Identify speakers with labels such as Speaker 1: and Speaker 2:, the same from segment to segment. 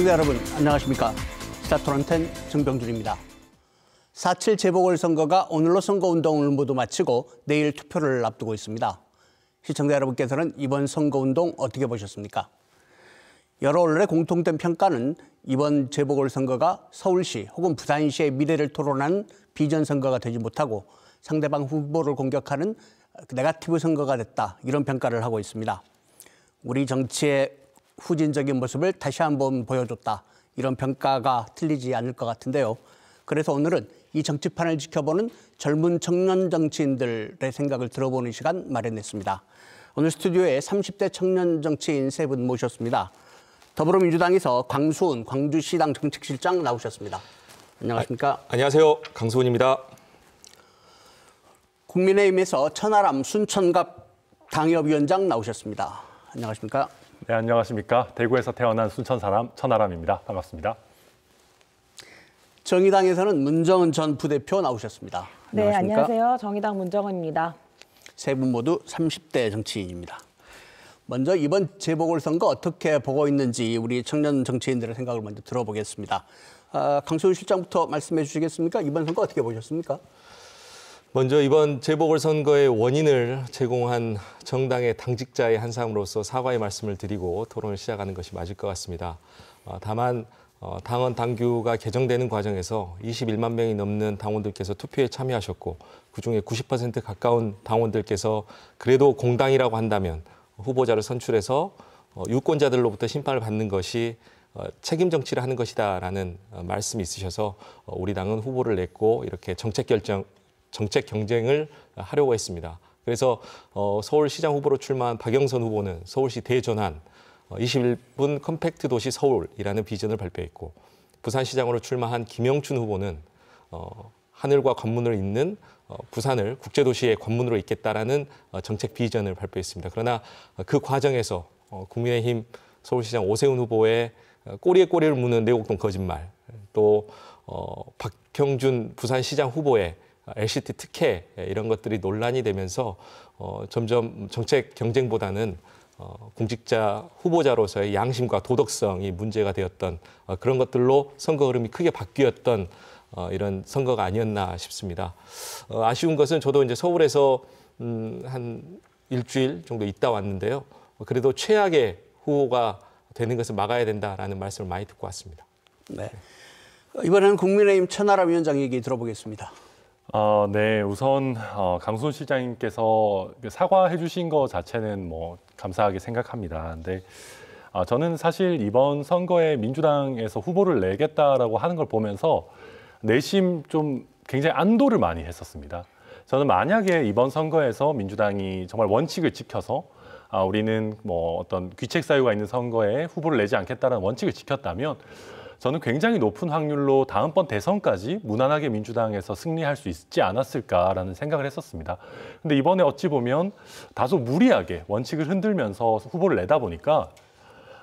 Speaker 1: 시청자 여러분 안녕하십니까. 스타토론텐 정병준입니다. 4.7 재보궐선거가 오늘로 선거운동을 모두 마치고 내일 투표를 앞두고 있습니다. 시청자 여러분께서는 이번 선거운동 어떻게 보셨습니까? 여러 언론의 공통된 평가는 이번 재보궐선거가 서울시 혹은 부산시의 미래를 토론한 비전선거가 되지 못하고 상대방 후보를 공격하는 네가티브 선거가 됐다 이런 평가를 하고 있습니다. 우리 정치의 후진적인 모습을 다시 한 번 보여줬다. 이런 평가가 틀리지 않을 것 같은데요. 그래서 오늘은 이 정치판을 지켜보는 젊은 청년 정치인들의 생각을 들어보는 시간 마련했습니다. 오늘 스튜디오에 30대 청년 정치인 세 분 모셨습니다. 더불어민주당에서 광수훈 광주시당 정책실장 나오셨습니다.
Speaker 2: 안녕하십니까? 아, 안녕하세요. 강수훈입니다.
Speaker 1: 국민의힘에서 천하람 순천갑 당협위원장 나오셨습니다.
Speaker 3: 안녕하십니까? 네, 안녕하십니까. 대구에서 태어난 순천 사람 천아람입니다. 반갑습니다. 정의당에서는 문정은 전 부대표 나오셨습니다. 네, 안녕하십니까?
Speaker 4: 안녕하세요. 정의당 문정은입니다.
Speaker 1: 세 분 모두 30대 정치인입니다. 먼저 이번 재보궐선거 어떻게 보고 있는지 우리 청년 정치인들의 생각을 먼저 들어보겠습니다. 아, 강소윤 실장부터 말씀해 주시겠습니까? 이번 선거 어떻게 보셨습니까?
Speaker 2: 먼저 이번 재보궐선거의 원인을 제공한 정당의 당직자의 한상으로서 사과의 말씀을 드리고 토론을 시작하는 것이 맞을 것 같습니다. 어, 다만 어, 당원 당규가 개정되는 과정에서 21만 명이 넘는 당원들께서 투표에 참여하셨고 그중에 90% 가까운 당원들께서 그래도 공당이라고 한다면 후보자를 선출해서 어, 유권자들로부터 심판을 받는 것이 책임 정치를 하는 것이다라는 말씀이 있으셔서 우리 당은 후보를 냈고 이렇게 정책 결정 정책 경쟁을 하려고 했습니다. 그래서 어, 서울시장 후보로 출마한 박영선 후보는 서울시 대전환 21분 어, 컴팩트 도시 서울이라는 비전을 발표했고 부산시장으로 출마한 김영춘 후보는 어, 하늘과 관문을 잇는 어, 부산을 국제도시의 관문으로 잇겠다라는 어, 정책 비전을 발표했습니다. 그러나 어, 그 과정에서 어, 국민의힘 서울시장 오세훈 후보의 어, 꼬리에 꼬리를 무는 내곡동 거짓말 또 어, 박형준 부산시장 후보의 LCT 아, 특혜 예, 이런 것들이 논란이 되면서 어, 점점 정책 경쟁보다는 어, 공직자 후보자로서의 양심과 도덕성이 문제가 되었던 어, 그런 것들로 선거 흐름이 크게 바뀌었던 어, 이런 선거가 아니었나 싶습니다. 어, 아쉬운 것은 저도 이제 서울에서 음, 한 일주일 정도 있다 왔는데요. 그래도 최악의 후보가 되는 것을 막아야 된다라는 말씀을 많이 듣고 왔습니다. 네.
Speaker 1: 이번에는 국민의힘 천하람 위원장 얘기 들어보겠습니다.
Speaker 3: 어, 네, 우선 어, 강순 실장님께서 그 사과해 주신 거 자체는 뭐 감사하게 생각합니다. 근데 어, 저는 사실 이번 선거에 민주당에서 후보를 내겠다라고 하는 걸 보면서 내심 좀 굉장히 안도를 많이 했었습니다. 저는 만약에 이번 선거에서 민주당이 정말 원칙을 지켜서 아, 우리는 뭐 어떤 귀책 사유가 있는 선거에 후보를 내지 않겠다는 원칙을 지켰다면 저는 굉장히 높은 확률로 다음번 대선까지 무난하게 민주당에서 승리할 수 있지 않았을까라는 생각을 했었습니다. 근데 이번에 어찌 보면 다소 무리하게 원칙을 흔들면서 후보를 내다 보니까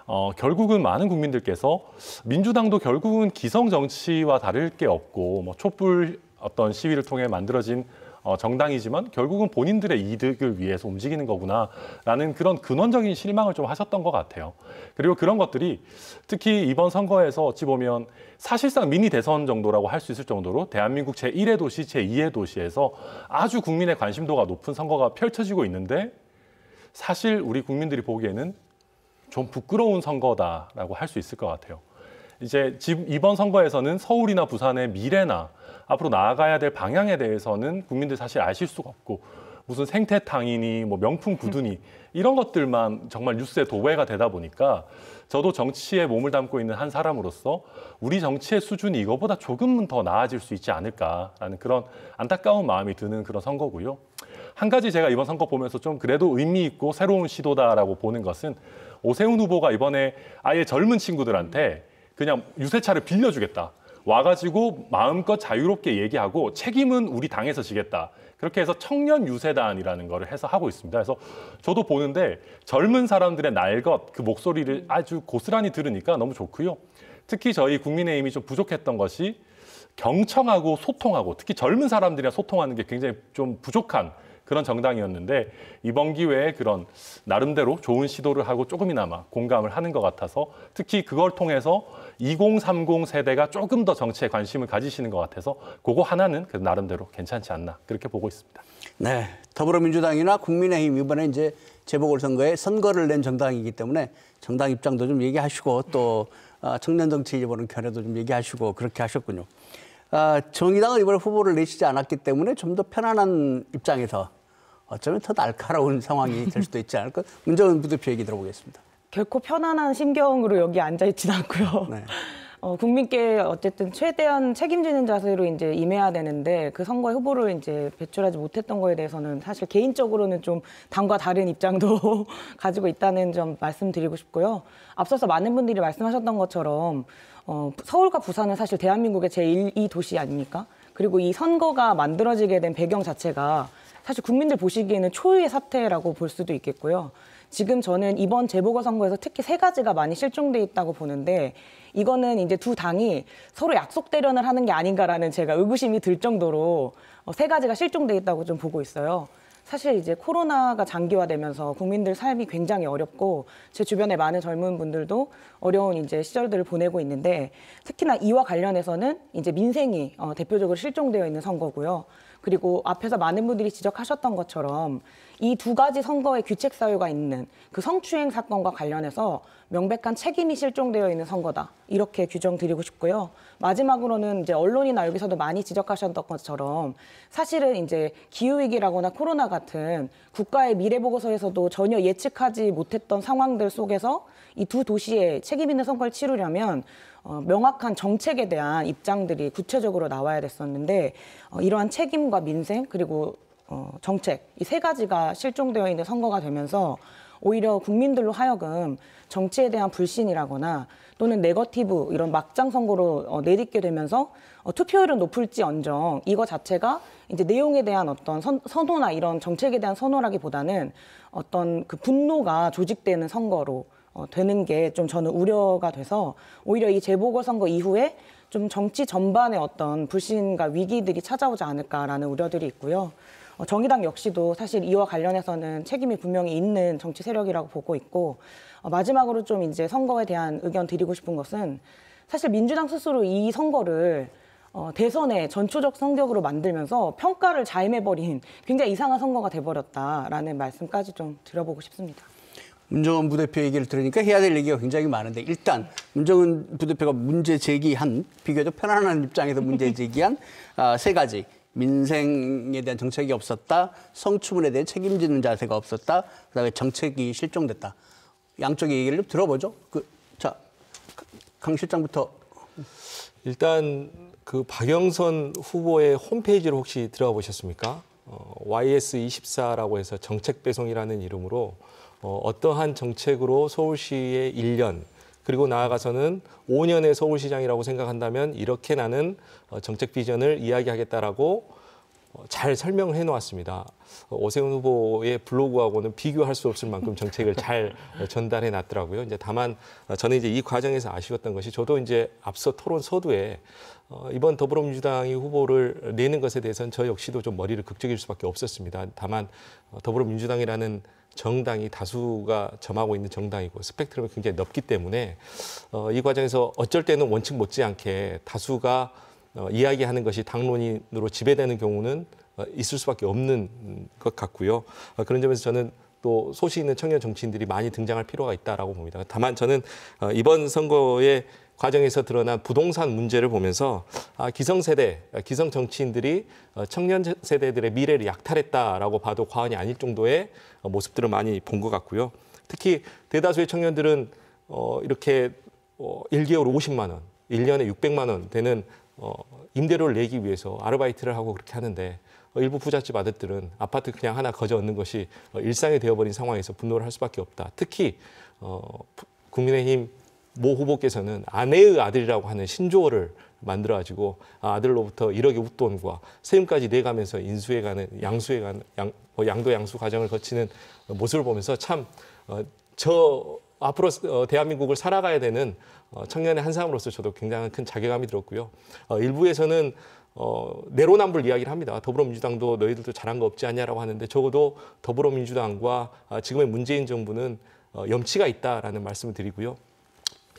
Speaker 3: 어, 결국은 많은 국민들께서 민주당도 결국은 기성 정치와 다를 게 없고 뭐 촛불 어떤 시위를 통해 만들어진 어, 정당이지만 결국은 본인들의 이득을 위해서 움직이는 거구나라는 그런 근원적인 실망을 좀 하셨던 것 같아요. 그리고 그런 것들이 특히 이번 선거에서 어찌 보면 사실상 미니 대선 정도라고 할 수 있을 정도로 대한민국 제1의 도시, 제2의 도시에서 아주 국민의 관심도가 높은 선거가 펼쳐지고 있는데 사실 우리 국민들이 보기에는 좀 부끄러운 선거다라고 할 수 있을 것 같아요. 이제 이번 선거에서는 서울이나 부산의 미래나 앞으로 나아가야 될 방향에 대해서는 국민들 사실 아실 수가 없고 무슨 생태탕이니 뭐 명품 구두니 이런 것들만 정말 뉴스에 도배가 되다 보니까 저도 정치에 몸을 담고 있는 한 사람으로서 우리 정치의 수준이 이거보다 조금은 더 나아질 수 있지 않을까라는 그런 안타까운 마음이 드는 그런 선거고요. 한 가지 제가 이번 선거 보면서 좀 그래도 의미 있고 새로운 시도다라고 보는 것은 오세훈 후보가 이번에 아예 젊은 친구들한테 그냥 유세차를 빌려주겠다. 와가지고 마음껏 자유롭게 얘기하고 책임은 우리 당에서 지겠다. 그렇게 해서 청년 유세단이라는 거를 해서 하고 있습니다. 그래서 저도 보는데 젊은 사람들의 날 것 그 목소리를 아주 고스란히 들으니까 너무 좋고요. 특히 저희 국민의힘이 좀 부족했던 것이 경청하고 소통하고 특히 젊은 사람들이랑 소통하는 게 굉장히 좀 부족한 그런 정당이었는데 이번 기회에 그런 나름대로 좋은 시도를 하고 조금이나마 공감을 하는 것 같아서 특히 그걸 통해서 2030 세대가 조금 더 정치에 관심을 가지시는 것 같아서 그거 하나는 그 나름대로 괜찮지 않나 그렇게 보고 있습니다. 네, 더불어민주당이나
Speaker 1: 국민의힘 이번에 이제
Speaker 3: 재보궐선거에 선거를 낸 정당이기 때문에
Speaker 1: 정당 입장도 좀 얘기하시고 또 아, 청년 정치에 보는 견해도 좀 얘기하시고 그렇게 하셨군요. 아, 정의당은 이번에 후보를 내시지 않았기 때문에 좀 더 편안한 입장에서 어쩌면 더 날카로운 상황이 될 수도 있지 않을까. 문정은 부대표 얘기 들어보겠습니다.
Speaker 4: 결코 편안한 심경으로 여기 앉아 있진 않고요. 네. 어, 국민께 어쨌든 최대한 책임지는 자세로 이제 임해야 되는데 그 선거 후보를 이제 배출하지 못했던 거에 대해서는 사실 개인적으로는 좀 당과 다른 입장도 가지고 있다는 점 말씀드리고 싶고요. 앞서서 많은 분들이 말씀하셨던 것처럼 어, 서울과 부산은 사실 대한민국의 제1, 2도시 아닙니까? 그리고 이 선거가 만들어지게 된 배경 자체가 사실 국민들 보시기에는 초유의 사태라고 볼 수도 있겠고요. 지금 저는 이번 재보궐선거에서 특히 세 가지가 많이 실종돼 있다고 보는데 이거는 이제 두 당이 서로 약속 대련을 하는 게 아닌가라는 제가 의구심이 들 정도로 어, 세 가지가 실종돼 있다고 좀 보고 있어요. 사실 이제 코로나가 장기화되면서 국민들 삶이 굉장히 어렵고 제 주변에 많은 젊은 분들도 어려운 이제 시절들을 보내고 있는데 특히나 이와 관련해서는 이제 민생이 어, 대표적으로 실종되어 있는 선거고요. 그리고 앞에서 많은 분들이 지적하셨던 것처럼 이두 가지 선거의 규칙 사유가 있는 그 성추행 사건과 관련해서 명백한 책임이 실종되어 있는 선거다. 이렇게 규정드리고 싶고요. 마지막으로는 이제 언론이나 여기서도 많이 지적하셨던 것처럼 사실은 이제 기후위기라거나 코로나 같은 국가의 미래보고서에서도 전혀 예측하지 못했던 상황들 속에서 이 두 도시의 책임있는 선거를 치르려면 어, 명확한 정책에 대한 입장들이 구체적으로 나와야 됐었는데 어, 이러한 책임과 민생 그리고 어, 정책 이 세 가지가 실종되어 있는 선거가 되면서 오히려 국민들로 하여금 정치에 대한 불신이라거나 또는 네거티브 이런 막장 선거로 어, 내딛게 되면서 어, 투표율은 높을지언정 이거 자체가 이제 내용에 대한 어떤 선, 선호나 이런 정책에 대한 선호라기보다는 어떤 그 분노가 조직되는 선거로 어, 되는 게 좀 저는 우려가 돼서 오히려 이 재보궐선거 이후에 좀 정치 전반의 어떤 불신과 위기들이 찾아오지 않을까라는 우려들이 있고요. 어, 정의당 역시도 사실 이와 관련해서는 책임이 분명히 있는 정치 세력이라고 보고 있고 어, 마지막으로 좀 이제 선거에 대한 의견 드리고 싶은 것은 사실 민주당 스스로 이 선거를 어, 대선의 전초적 성격으로 만들면서 평가를 자임해버린 굉장히 이상한 선거가 돼버렸다라는 말씀까지 좀 드려보고 싶습니다.
Speaker 1: 문정은 부대표 얘기를 들으니까 해야 될 얘기가 굉장히 많은데 일단 문정은 부대표가 문제 제기한 비교적 편안한 입장에서 문제 제기한 어, 세 가지 민생에 대한 정책이 없었다, 성추문에 대해 책임지는 자세가 없었다, 그다음에 정책이 실종됐다. 양쪽의
Speaker 2: 얘기를 좀 들어보죠. 그, 자, 강 실장부터. 일단 그 박영선 후보의 홈페이지를 혹시 들어가 보셨습니까? 어, YS24라고 해서 정책 배송이라는 이름으로 어, 어떠한 정책으로 서울시의 1년 그리고 나아가서는 5년의 서울시장이라고 생각한다면 이렇게 나는 어, 정책 비전을 이야기하겠다라고 어, 잘 설명을 해놓았습니다. 오세훈 후보의 블로그하고는 비교할 수 없을 만큼 정책을 잘 전달해 놨더라고요. 이제 다만 어, 저는 이제 이 과정에서 아쉬웠던 것이 저도 이제 앞서 토론 서두에 이번 더불어민주당이 후보를 내는 것에 대해서는 저 역시도 좀 머리를 극적일 수밖에 없었습니다. 다만 더불어민주당이라는 정당이 다수가 점하고 있는 정당이고 스펙트럼이 굉장히 넓기 때문에 어, 이 과정에서 어쩔 때는 원칙 못지않게 다수가 어, 이야기하는 것이 당론으로 지배되는 경우는 어, 있을 수밖에 없는 음, 것 같고요. 어, 그런 점에서 저는 또소신 있는 청년 정치인들이 많이 등장할 필요가 있다라고 봅니다. 다만 저는 어, 이번 선거에 과정에서 드러난 부동산 문제를 보면서 아, 기성세대, 기성 정치인들이 어, 청년 세대들의 미래를 약탈했다라고 봐도 과언이 아닐 정도의 어, 모습들을 많이 본 것 같고요. 특히 대다수의 청년들은 어, 이렇게 어, 1개월 50만 원, 1년에 600만 원 되는 어, 임대료를 내기 위해서 아르바이트를 하고 그렇게 하는데 어, 일부 부잣집 아들들은 아파트 그냥 하나 거저 얻는 것이 어, 일상이 되어버린 상황에서 분노를 할 수밖에 없다. 특히 어, 국민의힘 모 후보께서는 아내의 아들이라고 하는 신조어를 만들어가지고 아, 아들로부터 1억의 웃돈과 세금까지 내가면서 인수해가는 양수해가는 양, 뭐 양도 양수 과정을 거치는 모습을 보면서 참저 어, 앞으로 어, 대한민국을 살아가야 되는 어, 청년의 한 사람으로서 저도 굉장히 큰 자괴감이 들었고요. 어, 일부에서는 어, 내로남불 이야기를 합니다. 더불어민주당도 너희들도 잘한 거 없지 않냐라고 하는데 적어도 더불어민주당과 아, 지금의 문재인 정부는 어, 염치가 있다라는 말씀을 드리고요.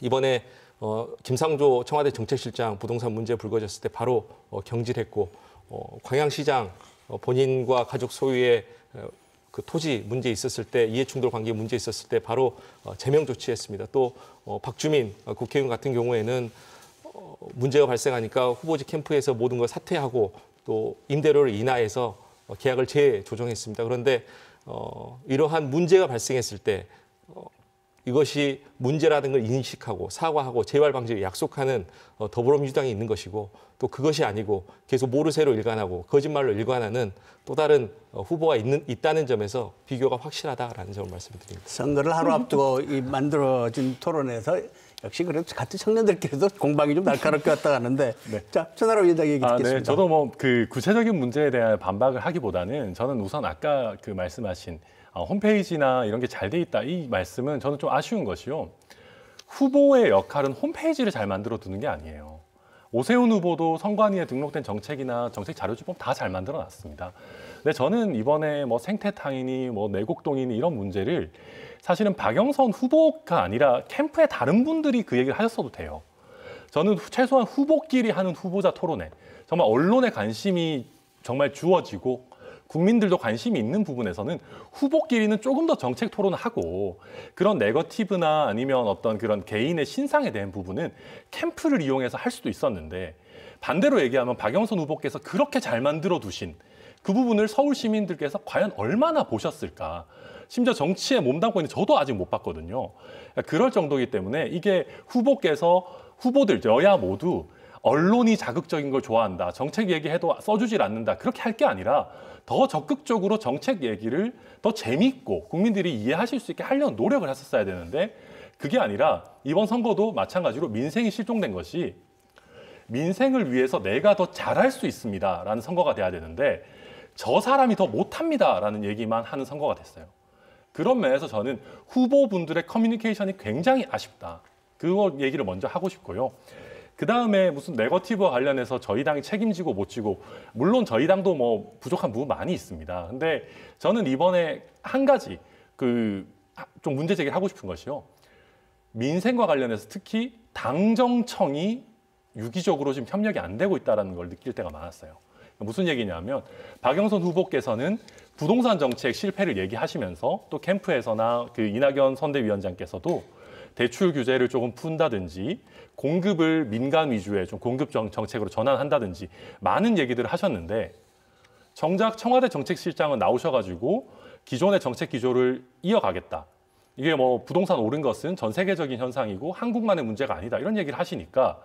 Speaker 2: 이번에 어, 김상조 청와대 정책실장 부동산 문제 불거졌을 때 바로 어, 경질했고 어, 광양시장 어, 본인과 가족 소유의 어, 그 토지 문제 있었을 때 이해충돌 관계 문제 있었을 때 바로 어, 제명 조치했습니다. 또 어, 박주민 어, 국회의원 같은 경우에는 어, 문제가 발생하니까 후보지 캠프에서 모든 걸 사퇴하고 또 임대료를 인하해서 어, 계약을 재조정했습니다. 그런데 어, 이러한 문제가 발생했을 때 이것이 문제라는 걸 인식하고 사과하고 재발 방지를 약속하는 어, 더불어민주당이 있는 것이고 또 그것이 아니고 계속 모르쇠로 일관하고 거짓말로 일관하는 또 다른 어, 후보가 있는, 있다는 점에서 비교가 확실하다라는 점을 말씀드립니다.
Speaker 1: 선거를 하루 앞두고 이 만들어진 토론에서 역시 그래도 같은 청년들끼리 공방이 좀 날카롭게 왔다 가는데 네. 자 천하라 위원장 얘기
Speaker 3: 듣겠습니다. 아, 네. 저도 뭐 그 구체적인 문제에 대한 반박을 하기보다는 저는 우선 아까 그 말씀하신 어, 홈페이지나 이런 게 잘 돼 있다 이 말씀은 저는 좀 아쉬운 것이요. 후보의 역할은 홈페이지를 잘 만들어 두는 게 아니에요. 오세훈 후보도 선관위에 등록된 정책이나 정책 자료집법다 잘 만들어 놨습니다. 근데 저는 이번에 뭐 생태탕이니 뭐 내곡동이니 이런 문제를 사실은 박영선 후보가 아니라 캠프의 다른 분들이 그 얘기를 하셨어도 돼요. 저는 최소한 후보끼리 하는 후보자 토론회, 정말 언론의 관심이 정말 주어지고 국민들도 관심이 있는 부분에서는 후보끼리는 조금 더 정책 토론 하고 그런 네거티브나 아니면 어떤 그런 개인의 신상에 대한 부분은 캠프를 이용해서 할 수도 있었는데 반대로 얘기하면 박영선 후보께서 그렇게 잘 만들어 두신 그 부분을 서울 시민들께서 과연 얼마나 보셨을까 심지어 정치에 몸담고 있는 저도 아직 못 봤거든요. 그러니까 그럴 정도이기 때문에 이게 후보께서 후보들 여야 모두 언론이 자극적인 걸 좋아한다. 정책 얘기해도 써주질 않는다. 그렇게 할 게 아니라 더 적극적으로 정책 얘기를 더 재밌고 국민들이 이해하실 수 있게 하려는 노력을 했었어야 되는데 그게 아니라 이번 선거도 마찬가지로 민생이 실종된 것이 민생을 위해서 내가 더 잘할 수 있습니다. 라는 선거가 돼야 되는데 저 사람이 더 못합니다. 라는 얘기만 하는 선거가 됐어요. 그런 면에서 저는 후보분들의 커뮤니케이션이 굉장히 아쉽다. 그 얘기를 먼저 하고 싶고요. 그 다음에 무슨 네거티브와 관련해서 저희 당이 책임지고 못 지고 물론 저희 당도 뭐 부족한 부분 많이 있습니다. 근데 저는 이번에 한 가지 그 좀 문제 제기를 하고 싶은 것이요. 민생과 관련해서 특히 당정청이 유기적으로 지금 협력이 안 되고 있다는 걸 느낄 때가 많았어요. 무슨 얘기냐면 박영선 후보께서는 부동산 정책 실패를 얘기하시면서 또 캠프에서나 그 이낙연 선대위원장께서도 대출 규제를 조금 푼다든지 공급을 민간 위주의 좀 공급 정책으로 전환한다든지 많은 얘기들을 하셨는데 정작 청와대 정책실장은 나오셔가지고 기존의 정책 기조를 이어가겠다. 이게 뭐 부동산 오른 것은 전 세계적인 현상이고 한국만의 문제가 아니다. 이런 얘기를 하시니까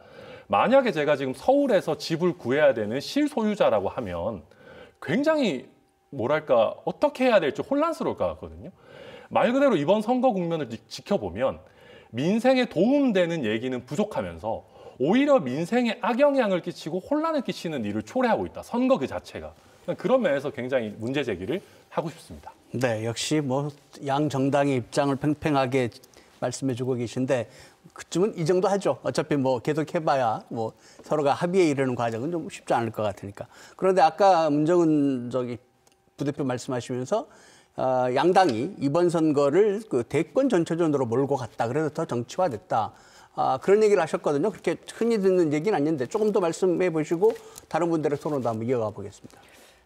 Speaker 3: 만약에 제가 지금 서울에서 집을 구해야 되는 실소유자라고 하면 굉장히 뭐랄까 어떻게 해야 될지 혼란스러울 것 같거든요. 말 그대로 이번 선거 국면을 지켜보면 민생에 도움되는 얘기는 부족하면서 오히려 민생에 악영향을 끼치고 혼란을 끼치는 일을 초래하고 있다. 선거 그 자체가. 그런 면에서 굉장히 문제 제기를 하고 싶습니다.
Speaker 1: 네, 역시 뭐 양 정당의 입장을 팽팽하게 말씀해주고 계신데 그쯤은 이 정도 하죠. 어차피 뭐 계속해봐야 뭐 서로가 합의에 이르는 과정은 좀 쉽지 않을 것 같으니까. 그런데 아까 문정은 저기 부대표 말씀하시면서 어, 양당이 이번 선거를 그 대권 전초전으로 몰고 갔다. 그래서 더 정치화됐다. 아, 그런 얘기를 하셨거든요. 그렇게 흔히 듣는 얘기는 아닌데 조금 더 말씀해 보시고 다른 분들의 토론도 한번 이어가 보겠습니다.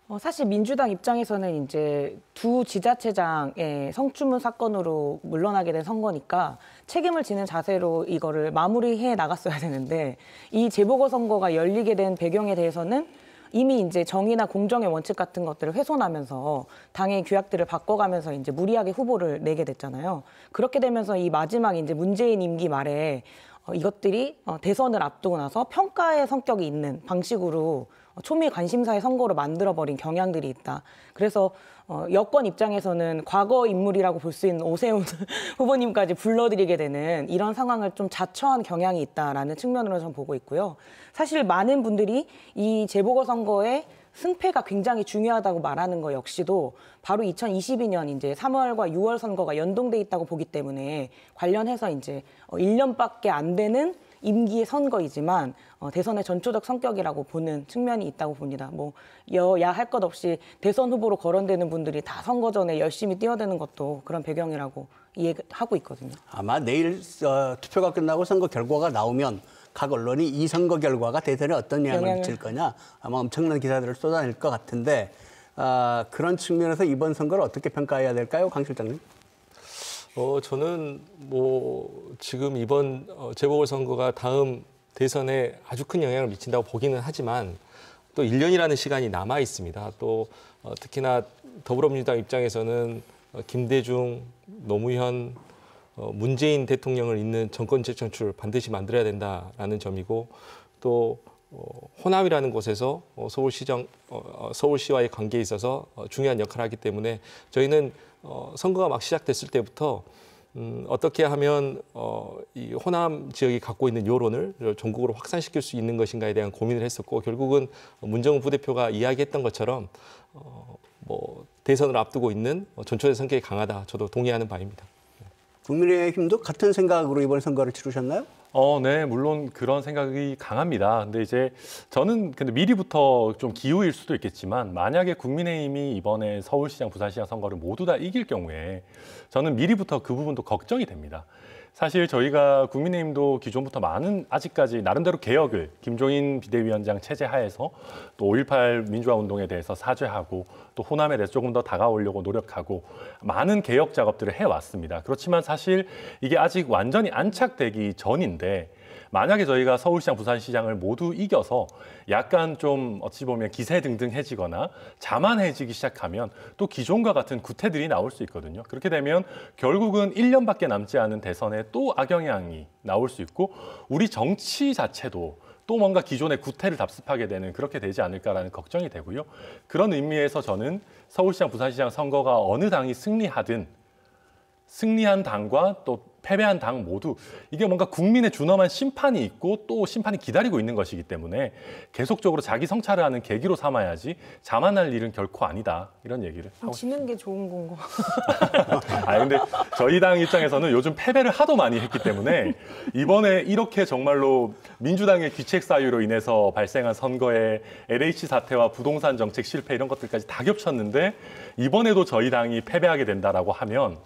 Speaker 4: 어, 사실 민주당 입장에서는 이제 두 지자체장의 성추문 사건으로 물러나게 된 선거니까 책임을 지는 자세로 이거를 마무리해 나갔어야 되는데 이 재보궐 선거가 열리게 된 배경에 대해서는 이미 이제 정의나 공정의 원칙 같은 것들을 훼손하면서 당의 규약들을 바꿔가면서 이제 무리하게 후보를 내게 됐잖아요. 그렇게 되면서 이 마지막 이제 문재인 임기 말에 어, 이것들이 어, 대선을 앞두고 나서 평가의 성격이 있는 방식으로 어, 초미 관심사의 선거로 만들어버린 경향들이 있다. 그래서 어, 여권 입장에서는 과거 인물이라고 볼 수 있는 오세훈 후보님까지 불러들이게 되는 이런 상황을 좀 자처한 경향이 있다라는 측면으로 저는 보고 있고요. 사실 많은 분들이 이 재보궐선거에 승패가 굉장히 중요하다고 말하는 거 역시도 바로 2022년 이제 3월과 6월 선거가 연동돼 있다고 보기 때문에 관련해서 이제 1년밖에 어, 안 되는 임기의 선거이지만 어, 대선의 전초적 성격이라고 보는 측면이 있다고 봅니다. 뭐 여야 할 것 없이 대선 후보로 거론되는 분들이 다 선거 전에 열심히 뛰어드는 것도 그런 배경이라고 이해하고 있거든요.
Speaker 1: 아마 내일 어, 투표가 끝나고 선거 결과가 나오면 각 언론이 이 선거 결과가 대선에 어떤 영향을 미칠 거냐 아마 엄청난 기사들을 쏟아낼 것 같은데 아, 그런 측면에서 이번 선거를 어떻게 평가해야 될까요, 강 실장님?
Speaker 2: 어, 저는 뭐 지금 이번 어, 재보궐 선거가 다음 대선에 아주 큰 영향을 미친다고 보기는 하지만 또 1년이라는 시간이 남아 있습니다. 또 어, 특히나 더불어민주당 입장에서는 어, 김대중, 노무현, 어, 문재인 대통령을 잇는 정권 재창출 반드시 만들어야 된다라는 점이고 또 어, 호남이라는 곳에서 어, 서울시정 어, 어, 서울시와의 관계에 있어서 어, 중요한 역할을 하기 때문에 저희는 어, 선거가 막 시작됐을 때부터 음, 어떻게 하면 어, 이 호남 지역이 갖고 있는 여론을 전국으로 확산시킬 수 있는 것인가에 대한 고민을 했었고 결국은 문정부 부대표가 이야기했던 것처럼 어, 뭐 대선을 앞두고 있는 전초의 성격이 강하다. 저도 동의하는 바입니다.
Speaker 1: 국민의힘도 같은 생각으로 이번 선거를 치르셨나요?
Speaker 3: 어, 네, 물론 그런 생각이 강합니다. 근데 이제 저는 근데 미리부터 좀 기우일 수도 있겠지만 만약에 국민의힘이 이번에 서울시장, 부산시장 선거를 모두 다 이길 경우에 저는 미리부터 그 부분도 걱정이 됩니다. 사실 저희가 국민의힘도 기존부터 많은 아직까지 나름대로 개혁을 김종인 비대위원장 체제 하에서 또 5.18 민주화 운동에 대해서 사죄하고 또 호남에 대해서 조금 더 다가오려고 노력하고 많은 개혁 작업들을 해왔습니다. 그렇지만 사실 이게 아직 완전히 안착되기 전인데 만약에 저희가 서울시장, 부산시장을 모두 이겨서 약간 좀 어찌 보면 기세등등해지거나 자만해지기 시작하면 또 기존과 같은 구태들이 나올 수 있거든요. 그렇게 되면 결국은 1년밖에 남지 않은 대선에 또 악영향이 나올 수 있고 우리 정치 자체도 또 뭔가 기존의 구태를 답습하게 되는 그렇게 되지 않을까라는 걱정이 되고요. 그런 의미에서 저는 서울시장, 부산시장 선거가 어느 당이 승리하든 승리한 당과 또 패배한 당 모두 이게 뭔가 국민의 준엄한 심판이 있고 또 심판이 기다리고 있는 것이기 때문에 계속적으로 자기 성찰을 하는 계기로 삼아야지 자만할 일은 결코 아니다 이런 얘기를 하고
Speaker 4: 지는 게 좋은 건가?
Speaker 3: 아 근데 저희 당 입장에서는 요즘 패배를 하도 많이 했기 때문에 이번에 이렇게 정말로 민주당의 귀책 사유로 인해서 발생한 선거에 LH 사태와 부동산 정책 실패 이런 것들까지 다 겹쳤는데 이번에도 저희 당이 패배하게 된다라고 하면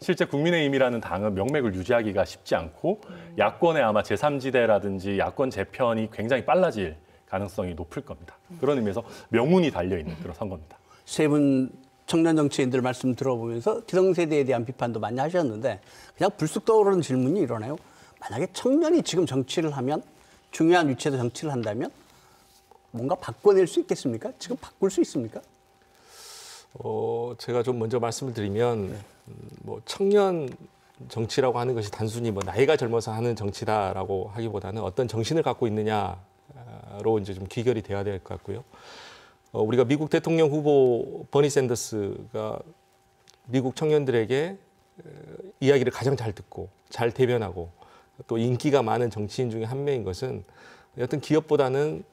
Speaker 3: 실제 국민의힘이라는 당은 명맥을 유지하기가 쉽지 않고 야권의 아마 제3지대라든지 야권 재편이 굉장히 빨라질 가능성이 높을 겁니다. 그런 의미에서 명운이 달려 있는 그런 선거입니다. 세 분 청년
Speaker 1: 정치인들 말씀 들어보면서 기성세대에 대한 비판도 많이 하셨는데 그냥 불쑥 떠오르는 질문이 일어나요 만약에 청년이 지금 정치를 하면 중요한 위치에서 정치를 한다면 뭔가 바꿔낼 수 있겠습니까? 지금 바꿀 수 있습니까?
Speaker 2: 어, 제가 좀 먼저 말씀을 드리면 네. 음, 뭐 청년 정치라고 하는 것이 단순히 뭐 나이가 젊어서 하는 정치다라고 하기보다는 어떤 정신을 갖고 있느냐로 이제 좀 귀결이 돼야 될 것 같고요. 어, 우리가 미국 대통령 후보 버니 샌더스가 미국 청년들에게 이야기를 가장 잘 듣고 잘 대변하고 또 인기가 많은 정치인 중에 한 명인 것은 어떤 기업보다는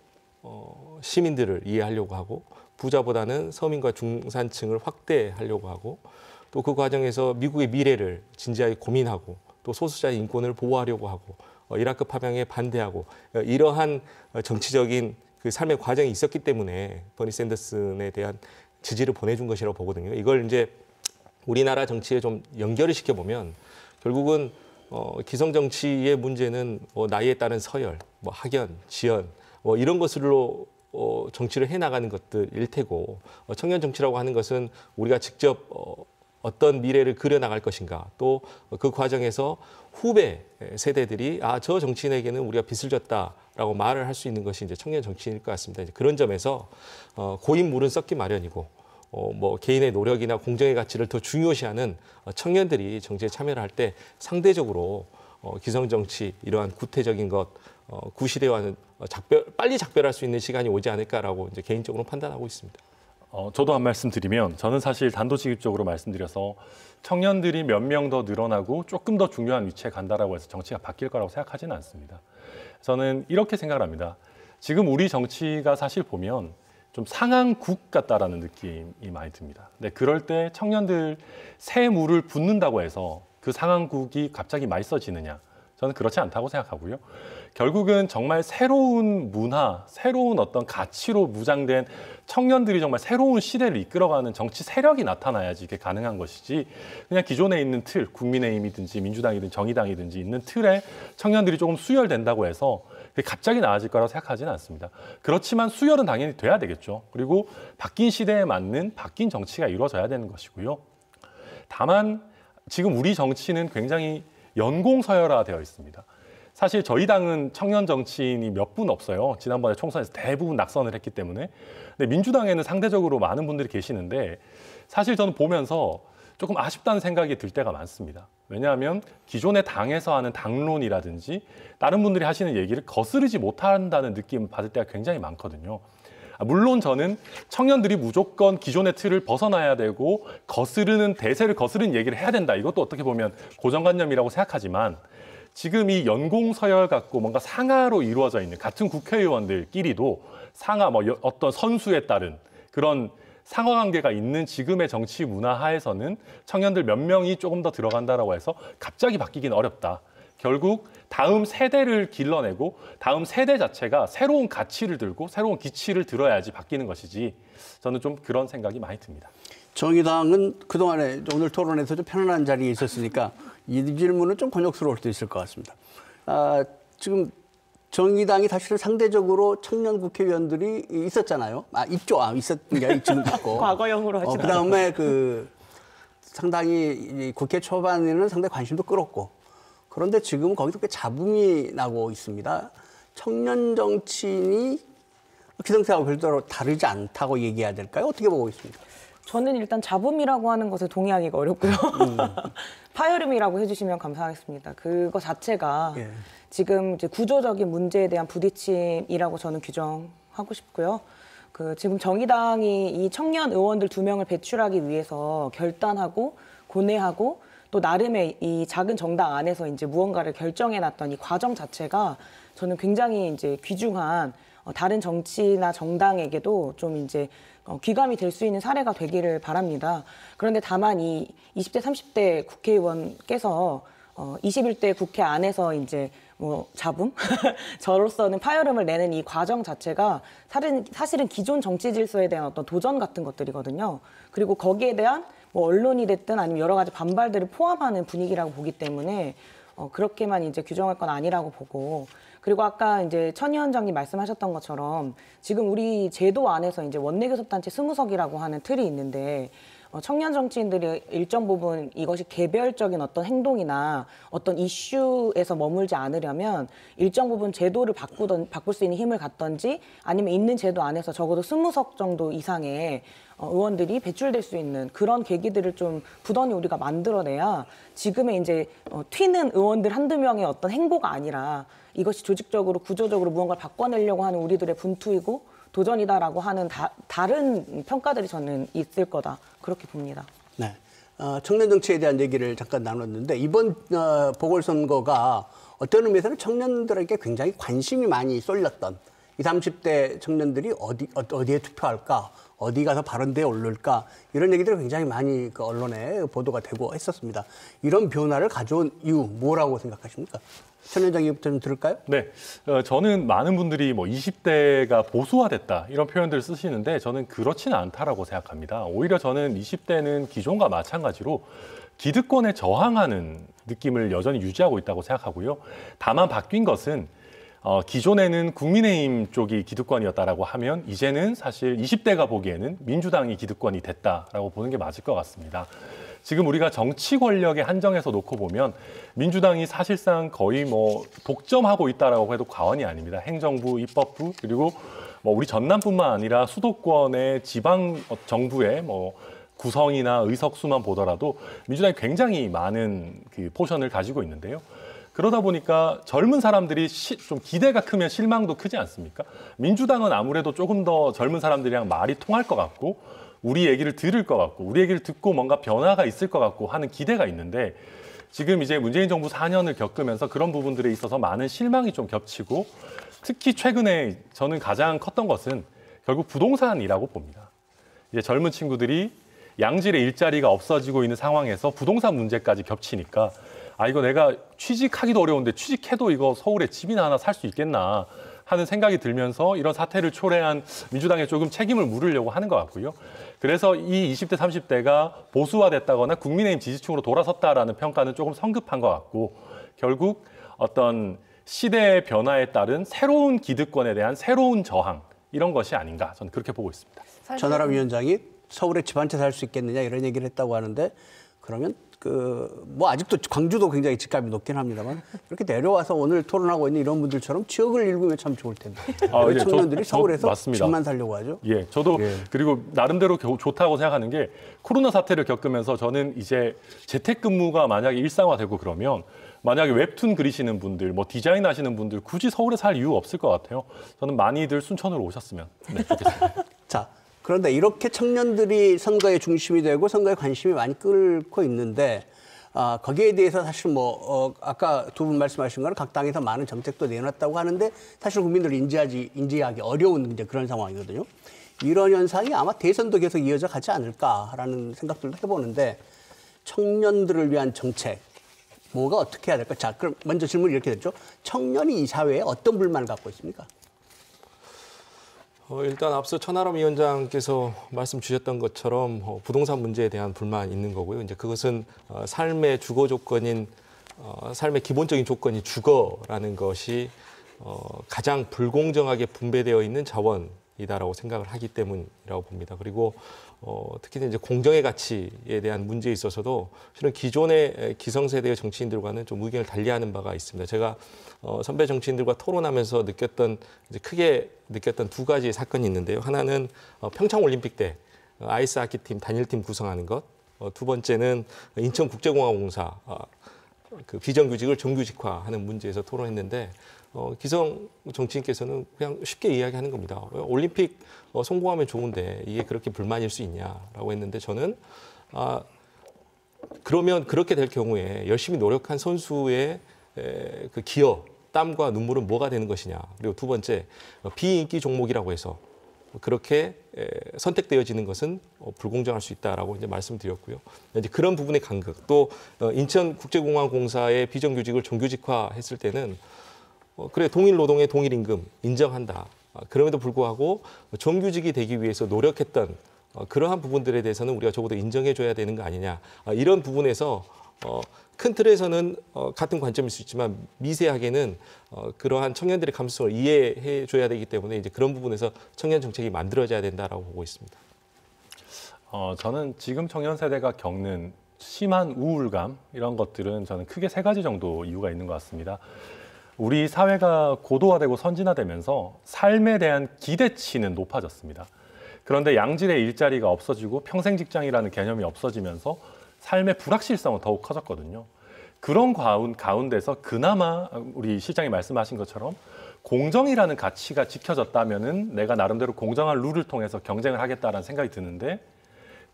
Speaker 2: 어, 시민들을 이해하려고 하고 부자보다는 서민과 중산층을 확대하려고 하고 또 그 과정에서 미국의 미래를 진지하게 고민하고 또 소수자의 인권을 보호하려고 하고 어, 이라크 파병에 반대하고 어, 이러한 어, 정치적인 그 삶의 과정이 있었기 때문에 버니 샌더슨에 대한 지지를 보내준 것이라고 보거든요. 이걸 이제 우리나라 정치에 좀 연결을 시켜보면 결국은 어, 기성 정치의 문제는 뭐 나이에 따른 서열, 뭐 학연, 지연 뭐 이런 것으로 어, 정치를 해나가는 것들일 테고 어, 청년 정치라고 하는 것은 우리가 직접 어, 어떤 미래를 그려나갈 것인가 또 그 과정에서 후배 세대들이 아 저 정치인에게는 우리가 빚을 졌다라고 말을 할 수 있는 것이 이제 청년 정치인일 것 같습니다. 이제 그런 점에서 어, 고인물은 썩기 마련이고 어, 뭐 개인의 노력이나 공정의 가치를 더 중요시하는 어, 청년들이 정치에 참여를 할 때 상대적으로 어, 기성 정치 이러한 구태적인 것 어, 구시대와는 어, 작별, 빨리 작별할 수
Speaker 3: 있는 시간이 오지 않을까라고 이제 개인적으로 판단하고 있습니다. 어, 저도 한 말씀 드리면 저는 사실 단도직입적으로 말씀드려서 청년들이 몇 명 더 늘어나고 조금 더 중요한 위치에 간다라고 해서 정치가 바뀔 거라고 생각하지는 않습니다. 저는 이렇게 생각을 합니다. 지금 우리 정치가 사실 보면 좀 상한국 같다라는 느낌이 많이 듭니다. 근데 그럴 때 청년들 새 물을 붓는다고 해서 그 상한국이 갑자기 맛있어지느냐? 저는 그렇지 않다고 생각하고요. 결국은 정말 새로운 문화, 새로운 어떤 가치로 무장된 청년들이 정말 새로운 시대를 이끌어가는 정치 세력이 나타나야지 이게 가능한 것이지 그냥 기존에 있는 틀, 국민의힘이든지 민주당이든 정의당이든지 있는 틀에 청년들이 조금 수혈된다고 해서 갑자기 나아질 거라고 생각하지는 않습니다. 그렇지만 수혈은 당연히 돼야 되겠죠. 그리고 바뀐 시대에 맞는 바뀐 정치가 이루어져야 되는 것이고요. 다만 지금 우리 정치는 굉장히 연공서열화 되어 있습니다. 사실 저희 당은 청년 정치인이 몇 분 없어요. 지난번에 총선에서 대부분 낙선을 했기 때문에. 근데 민주당에는 상대적으로 많은 분들이 계시는데 사실 저는 보면서 조금 아쉽다는 생각이 들 때가 많습니다. 왜냐하면 기존의 당에서 하는 당론이라든지 다른 분들이 하시는 얘기를 거스르지 못한다는 느낌 을 받을 때가 굉장히 많거든요. 아, 물론 저는 청년들이 무조건 기존의 틀을 벗어나야 되고 거스르는 대세를 거스르는 얘기를 해야 된다. 이것도 어떻게 보면 고정관념이라고 생각하지만 지금 이 연공 서열 갖고 뭔가 상하로 이루어져 있는 같은 국회의원들끼리도 상하 뭐 어떤 선수에 따른 그런 상하 관계가 있는 지금의 정치 문화 하에서는 청년들 몇 명이 조금 더 들어간다라고 해서 갑자기 바뀌긴 어렵다. 결국 다음 세대를 길러내고 다음 세대 자체가 새로운 가치를 들고 새로운 기치를 들어야지 바뀌는 것이지 저는 좀 그런 생각이 많이 듭니다. 정의당은
Speaker 1: 그동안에 오늘 토론에서 좀 편안한 자리에 있었으니까 이 질문은 좀 곤욕스러울 수도 있을 것 같습니다. 아, 지금 정의당이 사실은 상대적으로 청년 국회의원들이 있었잖아요. 아, 있죠. 아, 있었던 게 지금 있고. 과거형으로 하죠. 어, 그 다음에 그 상당히 국회 초반에는 상당히 관심도 끌었고. 그런데 지금은 거기서 꽤 잡음이 나고 있습니다. 청년 정치인이 기성세하고 별도로 다르지 않다고 얘기해야 될까요? 어떻게 보고 있습니까?
Speaker 4: 저는 일단 잡음이라고 하는 것에 동의하기가 어렵고요. 음. 파열음이라고 해주시면 감사하겠습니다. 그거 자체가 예. 지금 이제 구조적인 문제에 대한 부딪힘이라고 저는 규정하고 싶고요. 그 지금 정의당이 이 청년 의원들 두 명을 배출하기 위해서 결단하고 고뇌하고 또 나름의 이 작은 정당 안에서 이제 무언가를 결정해 놨던 이 과정 자체가 저는 굉장히 이제 귀중한 어, 다른 정치나 정당에게도 좀 이제 어, 귀감이 될 수 있는 사례가 되기를 바랍니다. 그런데 다만 이 20대, 30대 국회의원께서 어, 21대 국회 안에서 이제 뭐 잡음? 저로서는 파열음을 내는 이 과정 자체가 사실은, 사실은 기존 정치 질서에 대한 어떤 도전 같은 것들이거든요. 그리고 거기에 대한 뭐 언론이 됐든 아니면 여러 가지 반발들을 포함하는 분위기라고 보기 때문에 어, 그렇게만 이제 규정할 건 아니라고 보고 그리고 아까 이제 천희 원장님 말씀하셨던 것처럼 지금 우리 제도 안에서 이제 원내교섭단체 스무석이라고 하는 틀이 있는데 어, 청년 정치인들이 일정 부분 이것이 개별적인 어떤 행동이나 어떤 이슈에서 머물지 않으려면 일정 부분 제도를 바꾸던 바꿀 수 있는 힘을 갖던지 아니면 있는 제도 안에서 적어도 스무 석 정도 이상의 어, 의원들이 배출될 수 있는 그런 계기들을 좀 부단히 우리가 만들어내야 지금의 이제 어, 튀는 의원들 한두 명의 어떤 행보가 아니라 이것이 조직적으로 구조적으로 무언가를 바꿔내려고 하는 우리들의 분투이고 도전이다라고 하는 다, 다른 평가들이 저는 있을 거다 그렇게 봅니다.
Speaker 1: 네. 어, 청년 정치에 대한 얘기를 잠깐 나눴는데 이번 어, 보궐선거가 어떤 의미에서는 청년들에게 굉장히 관심이 많이 쏠렸던 이 삼십 대 청년들이 어디, 어, 어디에 투표할까, 어디 가서 발언대에 올를까, 이런 얘기들이 굉장히 많이 그 언론에 보도가 되고 했었습니다. 이런 변화를 가져온 이유, 뭐라고 생각하십니까? 천연장 기부터는 들을까요?
Speaker 3: 네, 어, 저는 많은 분들이 뭐 20대가 보수화됐다 이런 표현들을 쓰시는데 저는 그렇지는 않다라고 생각합니다. 오히려 저는 20대는 기존과 마찬가지로 기득권에 저항하는 느낌을 여전히 유지하고 있다고 생각하고요. 다만 바뀐 것은 어, 기존에는 국민의힘 쪽이 기득권이었다라고 하면 이제는 사실 20대가 보기에는 민주당이 기득권이 됐다라고 보는 게 맞을 것 같습니다. 지금 우리가 정치 권력에 한정해서 놓고 보면 민주당이 사실상 거의 뭐 독점하고 있다라고 해도 과언이 아닙니다. 행정부, 입법부 그리고 뭐 우리 전남뿐만 아니라 수도권의 지방 정부의 뭐 구성이나 의석수만 보더라도 민주당이 굉장히 많은 그 포션을 가지고 있는데요. 그러다 보니까 젊은 사람들이 시, 좀 기대가 크면 실망도 크지 않습니까? 민주당은 아무래도 조금 더 젊은 사람들이랑 말이 통할 것 같고 우리 얘기를 들을 것 같고 우리 얘기를 듣고 뭔가 변화가 있을 것 같고 하는 기대가 있는데 지금 이제 문재인 정부 4년을 겪으면서 그런 부분들에 있어서 많은 실망이 좀 겹치고 특히 최근에 저는 가장 컸던 것은 결국 부동산이라고 봅니다. 이제 젊은 친구들이 양질의 일자리가 없어지고 있는 상황에서 부동산 문제까지 겹치니까 아 이거 내가 취직하기도 어려운데 취직해도 이거 서울에 집이나 하나 살 수 있겠나 하는 생각이 들면서 이런 사태를 초래한 민주당에 조금 책임을 물으려고 하는 것 같고요. 그래서 이 20대, 30대가 보수화됐다거나 국민의힘 지지층으로 돌아섰다라는 평가는 조금 성급한 것 같고 결국 어떤 시대의 변화에 따른 새로운 기득권에 대한 새로운 저항 이런 것이 아닌가 저는 그렇게 보고 있습니다.
Speaker 1: 전하람 위원장이
Speaker 3: 서울에 집 한 채 살 수 있겠느냐 이런 얘기를
Speaker 1: 했다고 하는데 그러면 그 뭐 아직도 광주도 굉장히 집값이 높긴 합니다만 이렇게 내려와서 오늘 토론하고 있는 이런 분들처럼 지역을 읽으면참 좋을 텐데 아, 예, 청년들이 저, 서울에서 맞 집만 살려고 하죠.
Speaker 3: 예, 저도 예. 그리고 나름대로 겨, 좋다고 생각하는 게 코로나 사태를 겪으면서 저는 이제 재택근무가 만약에 일상화되고 그러면 만약에 웹툰 그리시는 분들, 뭐 디자인 하시는 분들 굳이 서울에 살 이유 없을 것 같아요. 저는 많이들 순천으로 오셨으면 네, 좋겠습니다.
Speaker 1: 그런데 이렇게 청년들이 선거의 중심이 되고 선거에 관심이 많이 끌고 있는데 아, 거기에 대해서 사실 뭐 어, 아까 두 분 말씀하신 거는 각 당에서 많은 정책도 내놨다고 하는데 사실 국민들 인지하지 인지하기 어려운 이제 그런 상황이거든요. 이런 현상이 아마 대선도 계속 이어져 가지 않을까라는 생각들도 해보는데 청년들을 위한 정책 뭐가 어떻게 해야 될까? 자, 그럼 먼저 질문 이렇게 됐죠. 청년이 이 사회에 어떤 불만을 갖고 있습니까?
Speaker 2: 어, 일단 앞서 천하람 위원장께서 말씀 주셨던 것처럼 어, 부동산 문제에 대한 불만 있는 거고요. 이제 그것은 어, 삶의 주거 조건인 어, 삶의 기본적인 조건이 주거라는 것이 어, 가장 불공정하게 분배되어 있는 자원이다라고 생각을 하기 때문이라고 봅니다. 그리고 어, 특히 이제 공정의 가치에 대한 문제에 있어서도 실은 기존의 기성세대의 정치인들과는 좀 의견을 달리하는 바가 있습니다. 제가 어, 선배 정치인들과 토론하면서 느꼈던 이제 크게 느꼈던 두 가지 사건이 있는데요. 하나는 어, 평창올림픽 때 아이스 하키팀 단일팀 구성하는 것. 어, 두 번째는 인천국제공항공사 아, 그 비정규직을 정규직화하는 문제에서 토론했는데 어, 기성 정치인께서는 그냥 쉽게 이야기하는 겁니다. 어, 올림픽 어, 성공하면 좋은데 이게 그렇게 불만일 수 있냐라고 했는데 저는 아, 그러면 그렇게 될 경우에 열심히 노력한 선수의 에, 그 기여 땀과 눈물은 뭐가 되는 것이냐 그리고 두 번째 어, 비인기 종목이라고 해서 그렇게 선택되어지는 것은 어, 불공정할 수 있다라고 이제 말씀드렸고요. 이제 그런 부분의 간극 또 어, 인천국제공항공사의 비정규직을 정규직화했을 때는 어, 그래 동일 노동의 동일 임금 인정한다. 아, 그럼에도 불구하고 정규직이 되기 위해서 노력했던 그러한 부분들에 대해서는 우리가 적어도 인정해줘야 되는 거 아니냐 아, 이런 부분에서 큰 틀에서는 어, 같은 관점일 수 있지만 미세하게는 어, 그러한 청년들의 감수성을 이해해 줘야 되기 때문에 이제 그런 부분에서
Speaker 3: 청년 정책이 만들어져야 된다라고 보고 있습니다. 어, 저는 지금 청년 세대가 겪는 심한 우울감 이런 것들은 저는 크게 세 가지 정도 이유가 있는 것 같습니다. 우리 사회가 고도화되고 선진화되면서 삶에 대한 기대치는 높아졌습니다. 그런데 양질의 일자리가 없어지고 평생 직장이라는 개념이 없어지면서 삶의 불확실성은 더욱 커졌거든요. 그런 가운, 가운데서 그나마 우리 실장이 말씀하신 것처럼 공정이라는 가치가 지켜졌다면은 내가 나름대로 공정한 룰을 통해서 경쟁을 하겠다라는 생각이 드는데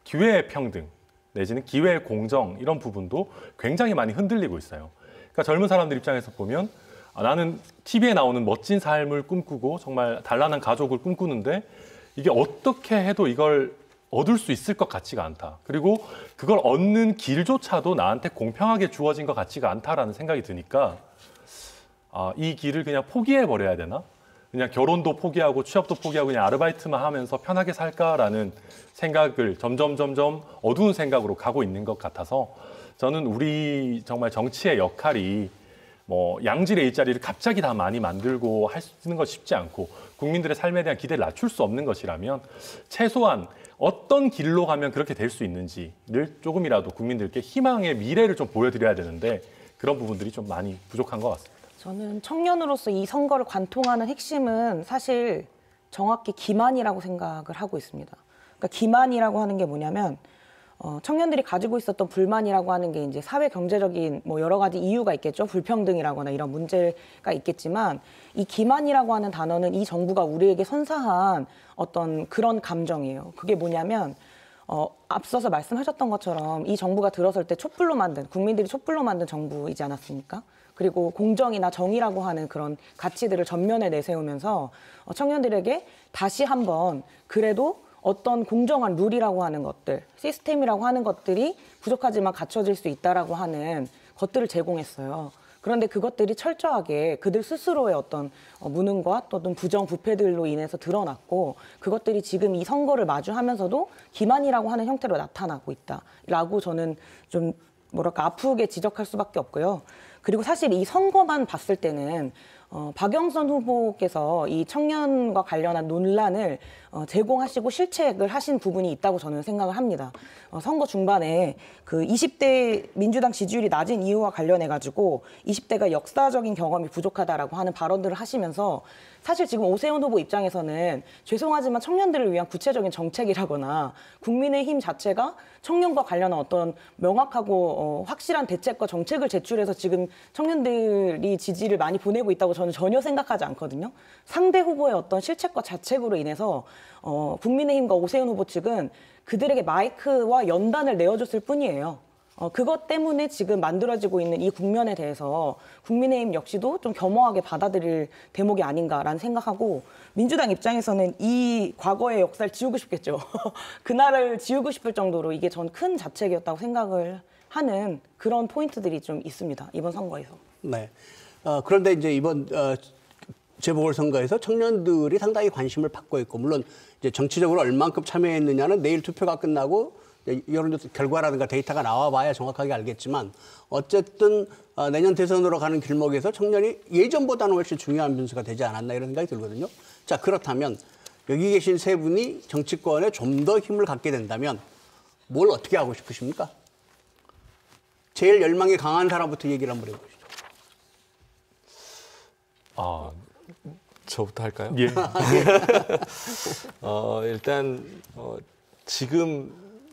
Speaker 3: 기회의 평등 내지는 기회의 공정 이런 부분도 굉장히 많이 흔들리고 있어요. 그러니까 젊은 사람들 입장에서 보면 아, 나는 TV에 나오는 멋진 삶을 꿈꾸고 정말 단란한 가족을 꿈꾸는데 이게 어떻게 해도 이걸 얻을 수 있을 것 같지가 않다. 그리고 그걸 얻는 길조차도 나한테 공평하게 주어진 것 같지가 않다라는 생각이 드니까 아, 이 길을 그냥 포기해 버려야 되나? 그냥 결혼도 포기하고 취업도 포기하고 그냥 아르바이트만 하면서 편하게 살까라는 생각을 점점 점점 어두운 생각으로 가고 있는 것 같아서 저는 우리 정말 정치의 역할이 뭐 양질의 일자리를 갑자기 다 많이 만들고 할 수 있는 건 쉽지 않고 국민들의 삶에 대한 기대를 낮출 수 없는 것이라면 최소한 어떤 길로 가면 그렇게 될 수 있는지를 조금이라도 국민들께 희망의 미래를 좀 보여드려야 되는데 그런 부분들이 좀 많이 부족한 것
Speaker 4: 같습니다. 저는 청년으로서 이 선거를 관통하는 핵심은 사실 정확히 기만이라고 생각을 하고 있습니다. 그러니까 기만이라고 하는 게 뭐냐면 어, 청년들이 가지고 있었던 불만이라고 하는 게 이제 사회 경제적인 뭐 여러 가지 이유가 있겠죠. 불평등이라거나 이런 문제가 있겠지만 이 기만이라고 하는 단어는 이 정부가 우리에게 선사한 어떤 그런 감정이에요. 그게 뭐냐면 어, 앞서서 말씀하셨던 것처럼 이 정부가 들어설 때 촛불로 만든 국민들이 촛불로 만든 정부이지 않았습니까? 그리고 공정이나 정의라고 하는 그런 가치들을 전면에 내세우면서 어, 청년들에게 다시 한번 그래도 어떤 공정한 룰이라고 하는 것들, 시스템이라고 하는 것들이 부족하지만 갖춰질 수 있다라고 하는 것들을 제공했어요. 그런데 그것들이 철저하게 그들 스스로의 어떤 어, 무능과 또는 부정부패들로 인해서 드러났고 그것들이 지금 이 선거를 마주하면서도 기만이라고 하는 형태로 나타나고 있다라고 저는 좀 뭐랄까 아프게 지적할 수밖에 없고요. 그리고 사실 이 선거만 봤을 때는 어, 박영선 후보께서 이 청년과 관련한 논란을 어, 제공하시고 실책을 하신 부분이 있다고 저는 생각을 합니다. 어, 선거 중반에 그 20대 민주당 지지율이 낮은 이유와 관련해 가지고 20대가 역사적인 경험이 부족하다라고 하는 발언들을 하시면서 사실 지금 오세훈 후보 입장에서는 죄송하지만 청년들을 위한 구체적인 정책이라거나 국민의힘 자체가 청년과 관련한 어떤 명확하고 어, 확실한 대책과 정책을 제출해서 지금 청년들이 지지를 많이 보내고 있다고 저는 전혀 생각하지 않거든요. 상대 후보의 어떤 실책과 자책으로 인해서 어, 국민의힘과 오세훈 후보 측은 그들에게 마이크와 연단을 내어줬을 뿐이에요. 어, 그것 때문에 지금 만들어지고 있는 이 국면에 대해서 국민의힘 역시도 좀 겸허하게 받아들일 대목이 아닌가라는 생각하고 민주당 입장에서는 이 과거의 역사를 지우고 싶겠죠. 그날을 지우고 싶을 정도로 이게 전 큰 자책이었다고 생각을 하는 그런 포인트들이 좀 있습니다. 이번 선거에서. 네.
Speaker 1: 어, 그런데 이제 이번 어, 재보궐선거에서 청년들이 상당히 관심을 받고 있고 물론 이제 정치적으로 얼만큼 참여했느냐는 내일 투표가 끝나고 여론조사 결과라든가 데이터가 나와봐야 정확하게 알겠지만 어쨌든 어, 내년 대선으로 가는 길목에서 청년이 예전보다는 훨씬 중요한 변수가 되지 않았나 이런 생각이 들거든요. 자 그렇다면 여기 계신 세 분이 정치권에 좀 더 힘을 갖게 된다면 뭘 어떻게 하고 싶으십니까? 제일 열망이 강한 사람부터 얘기를 한번 해보시죠.
Speaker 2: 아, 저부터 할까요? 예. 어, 일단 어, 지금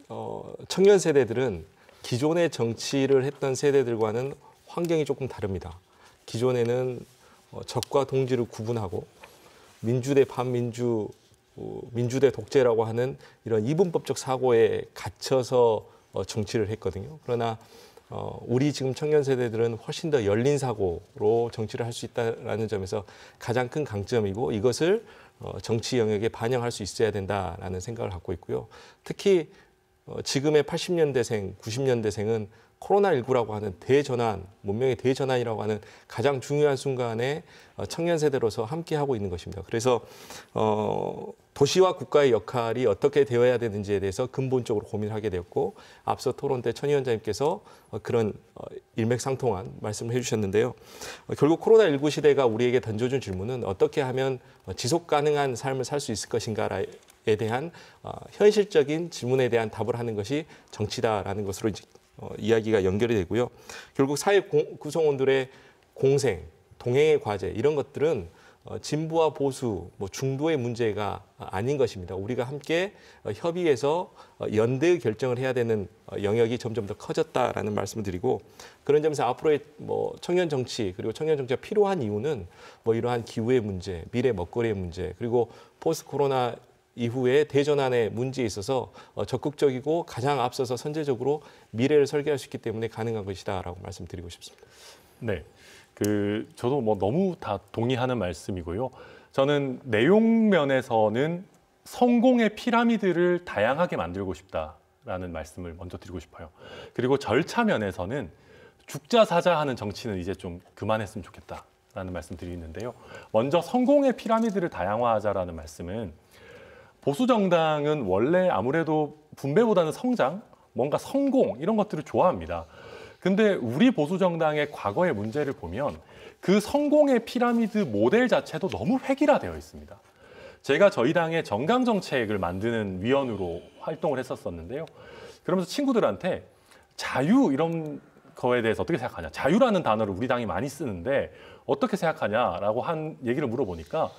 Speaker 2: 어, 청년 세대들은 기존의 정치를 했던 세대들과는 환경이 조금 다릅니다. 기존에는 어, 적과 동지를 구분하고 민주 대 반민주, 어, 민주 대 독재라고 하는 이런 이분법적 사고에 갇혀서 어, 정치를 했거든요. 그러나 어, 우리 지금 청년 세대들은 훨씬 더 열린 사고로 정치를 할 수 있다라는 점에서 가장 큰 강점이고 이것을 어, 정치 영역에 반영할 수 있어야 된다라는 생각을 갖고 있고요. 특히 어, 지금의 80년대생, 90년대생은 코로나19라고 하는 대전환, 문명의 대전환이라고 하는 가장 중요한 순간에 어, 청년 세대로서 함께하고 있는 것입니다. 그래서 어, 도시와 국가의 역할이 어떻게 되어야 되는지에 대해서 근본적으로 고민하게 되었고 앞서 토론 때천 위원장님께서 어, 그런 어, 일맥상통한 말씀을 해주셨는데요. 결국 코로나19 시대가 우리에게 던져준 질문은 어떻게 하면 지속 가능한 삶을 살 수 있을 것인가에 정치에 대한 어, 현실적인 질문에 대한 답을 하는 것이 정치다라는 것으로 이제 어, 이야기가 연결이 되고요. 결국 사회 공, 구성원들의 공생, 동행의 과제 이런 것들은 어, 진보와 보수, 뭐 중도의 문제가 아닌 것입니다. 우리가 함께 어, 협의해서 어, 연대의 결정을 해야 되는 어, 영역이 점점 더 커졌다라는 말씀을 드리고 그런 점에서 앞으로의 뭐 청년 정치 그리고 청년 정치가 필요한 이유는 뭐 이러한 기후의 문제, 미래 먹거리의 문제 그리고 포스트 코로나 이후에대전안의 문제에 있어서 어, 적극적이고 가장 앞서서 선제적으로
Speaker 3: 미래를 설계할 수 있기 때문에 가능한 것이다라고 말씀드리고 싶습니다. 네. 그 저도 뭐 너무 다 동의하는 말씀이고요. 저는 내용 면에서는 성공의 피라미드를 다양하게 만들고 싶다라는 말씀을 먼저 드리고 싶어요. 그리고 절차 면에서는 죽자 사자 하는 정치는 이제 좀 그만했으면 좋겠다라는 말씀 드리는데요. 먼저 성공의 피라미드를 다양화하자라는 말씀은 보수 정당은 원래 아무래도 분배보다는 성장, 뭔가 성공 이런 것들을 좋아합니다. 근데 우리 보수 정당의 과거의 문제를 보면 그 성공의 피라미드 모델 자체도 너무 획일화되어 있습니다. 제가 저희 당의 정강 정책을 만드는 위원으로 활동을 했었었는데요. 그러면서 친구들한테 자유 이런 거에 대해서 어떻게 생각하냐. 자유라는 단어를 우리 당이 많이 쓰는데 어떻게 생각하냐라고 한 얘기를 물어보니까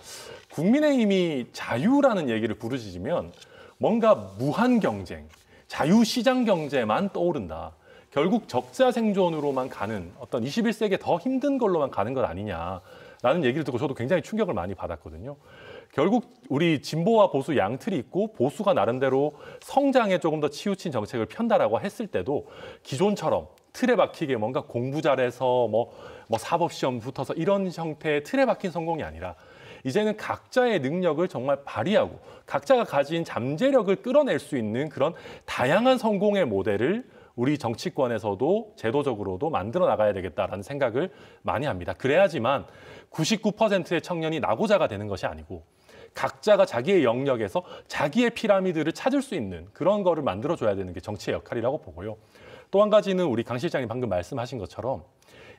Speaker 3: 국민의힘이 자유라는 얘기를 부르짖으면 뭔가 무한 경쟁, 자유시장 경제만 떠오른다. 결국 적자 생존으로만 가는 어떤 21세기에 더 힘든 걸로만 가는 것 아니냐라는 얘기를 듣고 저도 굉장히 충격을 많이 받았거든요. 결국 우리 진보와 보수 양틀이 있고 보수가 나름대로 성장에 조금 더 치우친 정책을 편다라고 했을 때도 기존처럼 틀에 박히게 뭔가 공부 잘해서 뭐, 뭐 사법시험 붙어서 이런 형태의 틀에 박힌 성공이 아니라 이제는 각자의 능력을 정말 발휘하고 각자가 가진 잠재력을 끌어낼 수 있는 그런 다양한 성공의 모델을 우리 정치권에서도 제도적으로도 만들어 나가야 되겠다라는 생각을 많이 합니다. 그래야지만 99%의 청년이 나고자가 되는 것이 아니고 각자가 자기의 영역에서 자기의 피라미드를 찾을 수 있는 그런 거를 만들어줘야 되는 게 정치의 역할이라고 보고요. 또한 가지는 우리 강 실장님 방금 말씀하신 것처럼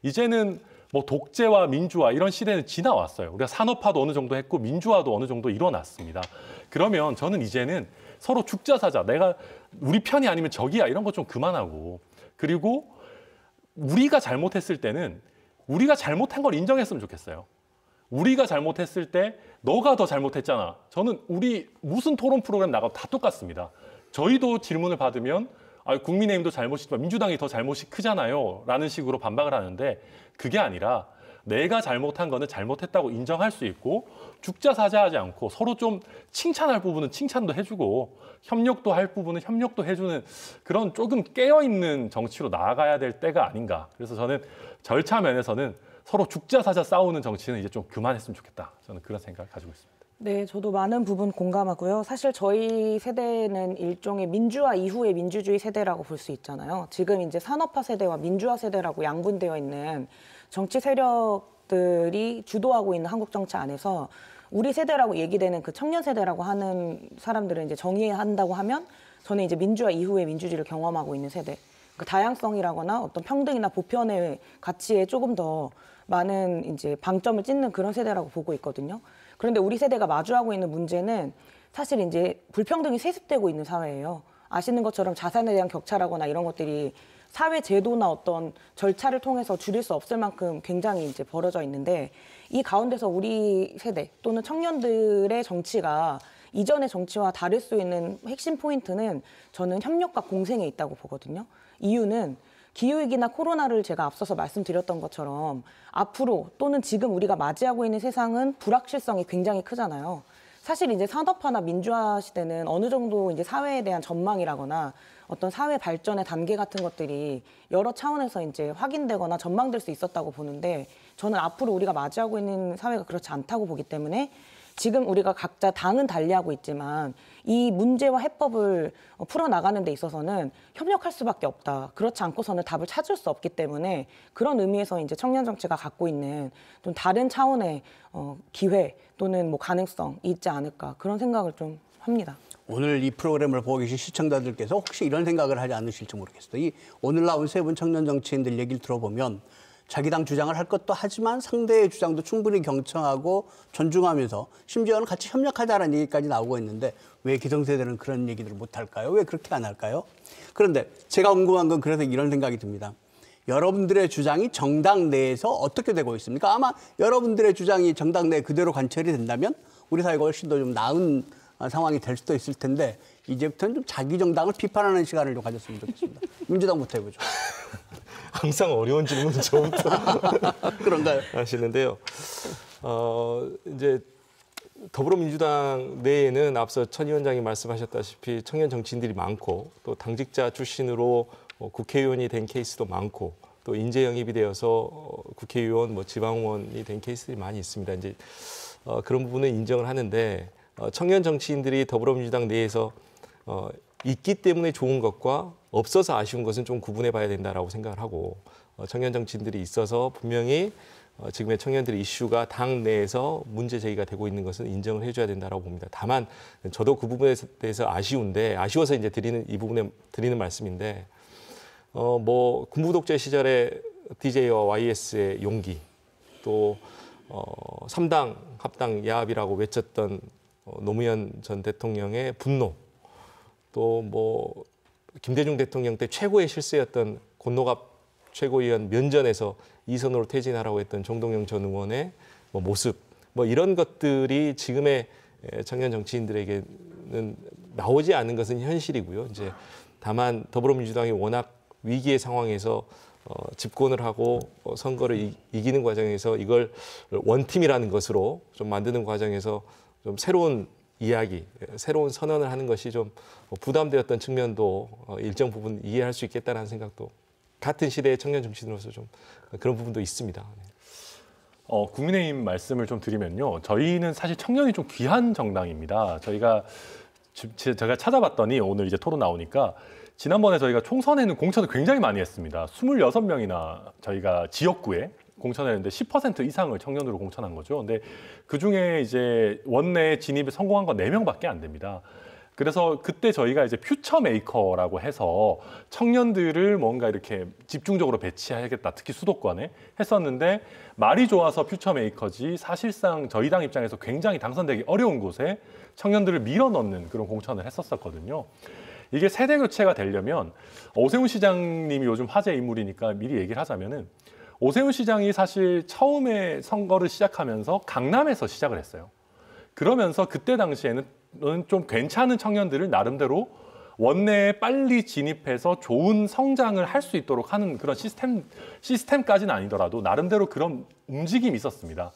Speaker 3: 이제는 뭐 독재와 민주화 이런 시대는 지나왔어요. 우리가 산업화도 어느 정도 했고 민주화도 어느 정도 일어났습니다. 그러면 저는 이제는 서로 죽자 사자 내가 우리 편이 아니면 적이야 이런 거 좀 그만하고 그리고 우리가 잘못했을 때는 우리가 잘못한 걸 인정했으면 좋겠어요. 우리가 잘못했을 때 너가 더 잘못했잖아. 저는 우리 무슨 토론 프로그램 나가도 다 똑같습니다. 저희도 질문을 받으면 아, 국민의힘도 잘못이지만 민주당이 더 잘못이 크잖아요. 라는 식으로 반박을 하는데 그게 아니라 내가 잘못한 거는 잘못했다고 인정할 수 있고 죽자사자하지 않고 서로 좀 칭찬할 부분은 칭찬도 해주고 협력도 할 부분은 협력도 해주는 그런 조금 깨어있는 정치로 나아가야 될 때가 아닌가. 그래서 저는 절차 면에서는 서로 죽자사자 싸우는 정치는 이제 좀 그만했으면 좋겠다. 저는 그런 생각 을 가지고 있습니다.
Speaker 4: 네, 저도 많은 부분 공감하고요. 사실 저희 세대는 일종의 민주화 이후의 민주주의 세대라고 볼 수 있잖아요. 지금 이제 산업화 세대와 민주화 세대라고 양분되어 있는 정치 세력들이 주도하고 있는 한국 정치 안에서 우리 세대라고 얘기되는 그 청년 세대라고 하는 사람들은 이제 정의한다고 하면 저는 이제 민주화 이후의 민주주의를 경험하고 있는 세대. 그 다양성이라거나 어떤 평등이나 보편의 가치에 조금 더 많은 이제 방점을 찍는 그런 세대라고 보고 있거든요. 그런데 우리 세대가 마주하고 있는 문제는 사실 이제 불평등이 세습되고 있는 사회예요. 아시는 것처럼 자산에 대한 격차라거나 이런 것들이 사회 제도나 어떤 절차를 통해서 줄일 수 없을 만큼 굉장히 이제 벌어져 있는데 이 가운데서 우리 세대 또는 청년들의 정치가 이전의 정치와 다를 수 있는 핵심 포인트는 저는 협력과 공생에 있다고 보거든요. 이유는 기후위기나 코로나를 제가 앞서서 말씀드렸던 것처럼 앞으로 또는 지금 우리가 맞이하고 있는 세상은 불확실성이 굉장히 크잖아요. 사실 이제 산업화나 민주화 시대는 어느 정도 이제 사회에 대한 전망이라거나 어떤 사회 발전의 단계 같은 것들이 여러 차원에서 이제 확인되거나 전망될 수 있었다고 보는데 저는 앞으로 우리가 맞이하고 있는 사회가 그렇지 않다고 보기 때문에 지금 우리가 각자 당은 달리하고 있지만 이 문제와 해법을 풀어나가는 데 있어서는 협력할 수밖에 없다. 그렇지 않고서는 답을 찾을 수 없기 때문에 그런 의미에서 이제 청년 정치가 갖고 있는 좀 다른 차원의 어, 기회 또는 뭐 가능성이 있지 않을까 그런 생각을 좀 합니다.
Speaker 1: 오늘 이 프로그램을 보고 계신 시청자들께서 혹시 이런 생각을 하지 않으실지 모르겠어요. 이 오늘 나온 세 분 청년 정치인들 얘기를 들어보면 자기 당 주장을 할 것도 하지만 상대의 주장도 충분히 경청하고 존중하면서 심지어는 같이 협력하자라는 얘기까지 나오고 있는데 왜 기성세대는 그런 얘기들을 못할까요? 왜 그렇게 안 할까요? 그런데 제가 궁금한 건 그래서 이런 생각이 듭니다. 여러분들의 주장이 정당 내에서 어떻게 되고 있습니까? 아마 여러분들의 주장이 정당 내 그대로 관철이 된다면 우리 사회가 훨씬 더 좀 나은 상황이 될 수도 있을 텐데 이제부터는 좀 자기 정당을 비판하는 시간을 좀 가졌으면 좋겠습니다. 민주당부터 해보죠.
Speaker 2: 항상 어려운 질문 저부터 그런가요? 하시는데요. 어, 이제 더불어민주당 내에는 앞서 천 위원장이 말씀하셨다시피 청년 정치인들이 많고 또 당직자 출신으로 뭐 국회의원이 된 케이스도 많고 또 인재 영입이 되어서 어, 국회의원 뭐 지방원이 된 케이스들이 많이 있습니다. 이제 어, 그런 부분은 인정을 하는데 어, 청년 정치인들이 더불어민주당 내에서 어, 있기 때문에 좋은 것과 없어서 아쉬운 것은 좀 구분해 봐야 된다라고 생각을 하고 어, 청년 정치인들이 있어서 분명히 지금의 청년들의 이슈가 당 내에서 문제 제기가 되고 있는 것은 인정을 해줘야 된다라고 봅니다. 다만 저도 그 부분에 대해서 아쉬운데 아쉬워서 이제 드리는 이 부분에 드리는 말씀인데 어, 뭐 군부독재 시절에 DJ와 YS의 용기 또 어, 3당 합당 야합이라고 외쳤던 어, 노무현 전 대통령의 분노 또 뭐 김대중 대통령 때 최고의 실세였던 곤노갑 최고위원 면전에서 이선으로 퇴진하라고 했던 정동영 전 의원의 뭐 모습 뭐 이런 것들이 지금의 청년 정치인들에게는 나오지 않은 것은 현실이고요. 이제 다만 더불어민주당이 워낙 위기의 상황에서 어, 집권을 하고 어, 선거를 이, 기는 과정에서 이걸 원팀이라는 것으로 좀 만드는 과정에서 좀 새로운 이야기, 새로운 선언을 하는 것이 좀 부담되었던 측면도 어, 일정 부분 이해할 수 있겠다는
Speaker 3: 생각도 같은 시대의 청년 정치인으로서 좀 그런 부분도 있습니다. 네. 어, 국민의힘 말씀을 좀 드리면요. 저희는 사실 청년이 좀 귀한 정당입니다. 저희가 제가 찾아봤더니 오늘 이제 토론 나오니까 지난번에 저희가 총선에는 공천을 굉장히 많이 했습니다. 26명이나 저희가 지역구에 공천했는데 10% 이상을 청년으로 공천한 거죠. 근데 그 중에 이제 원내 진입에 성공한 건 4명밖에 안 됩니다. 그래서 그때 저희가 이제 퓨처 메이커라고 해서 청년들을 뭔가 이렇게 집중적으로 배치해야겠다. 특히 수도권에 했었는데 말이 좋아서 퓨처 메이커지 사실상 저희 당 입장에서 굉장히 당선되기 어려운 곳에 청년들을 밀어넣는 그런 공천을 했었었거든요. 이게 세대 교체가 되려면 오세훈 시장님이 요즘 화제 인물이니까 미리 얘기를 하자면은 오세훈 시장이 사실 처음에 선거를 시작하면서 강남에서 시작을 했어요. 그러면서 그때 당시에는 좀 괜찮은 청년들을 나름대로 원내에 빨리 진입해서 좋은 성장을 할 수 있도록 하는 그런 시스템, 시스템까지는 아니더라도 나름대로 그런 움직임이 있었습니다.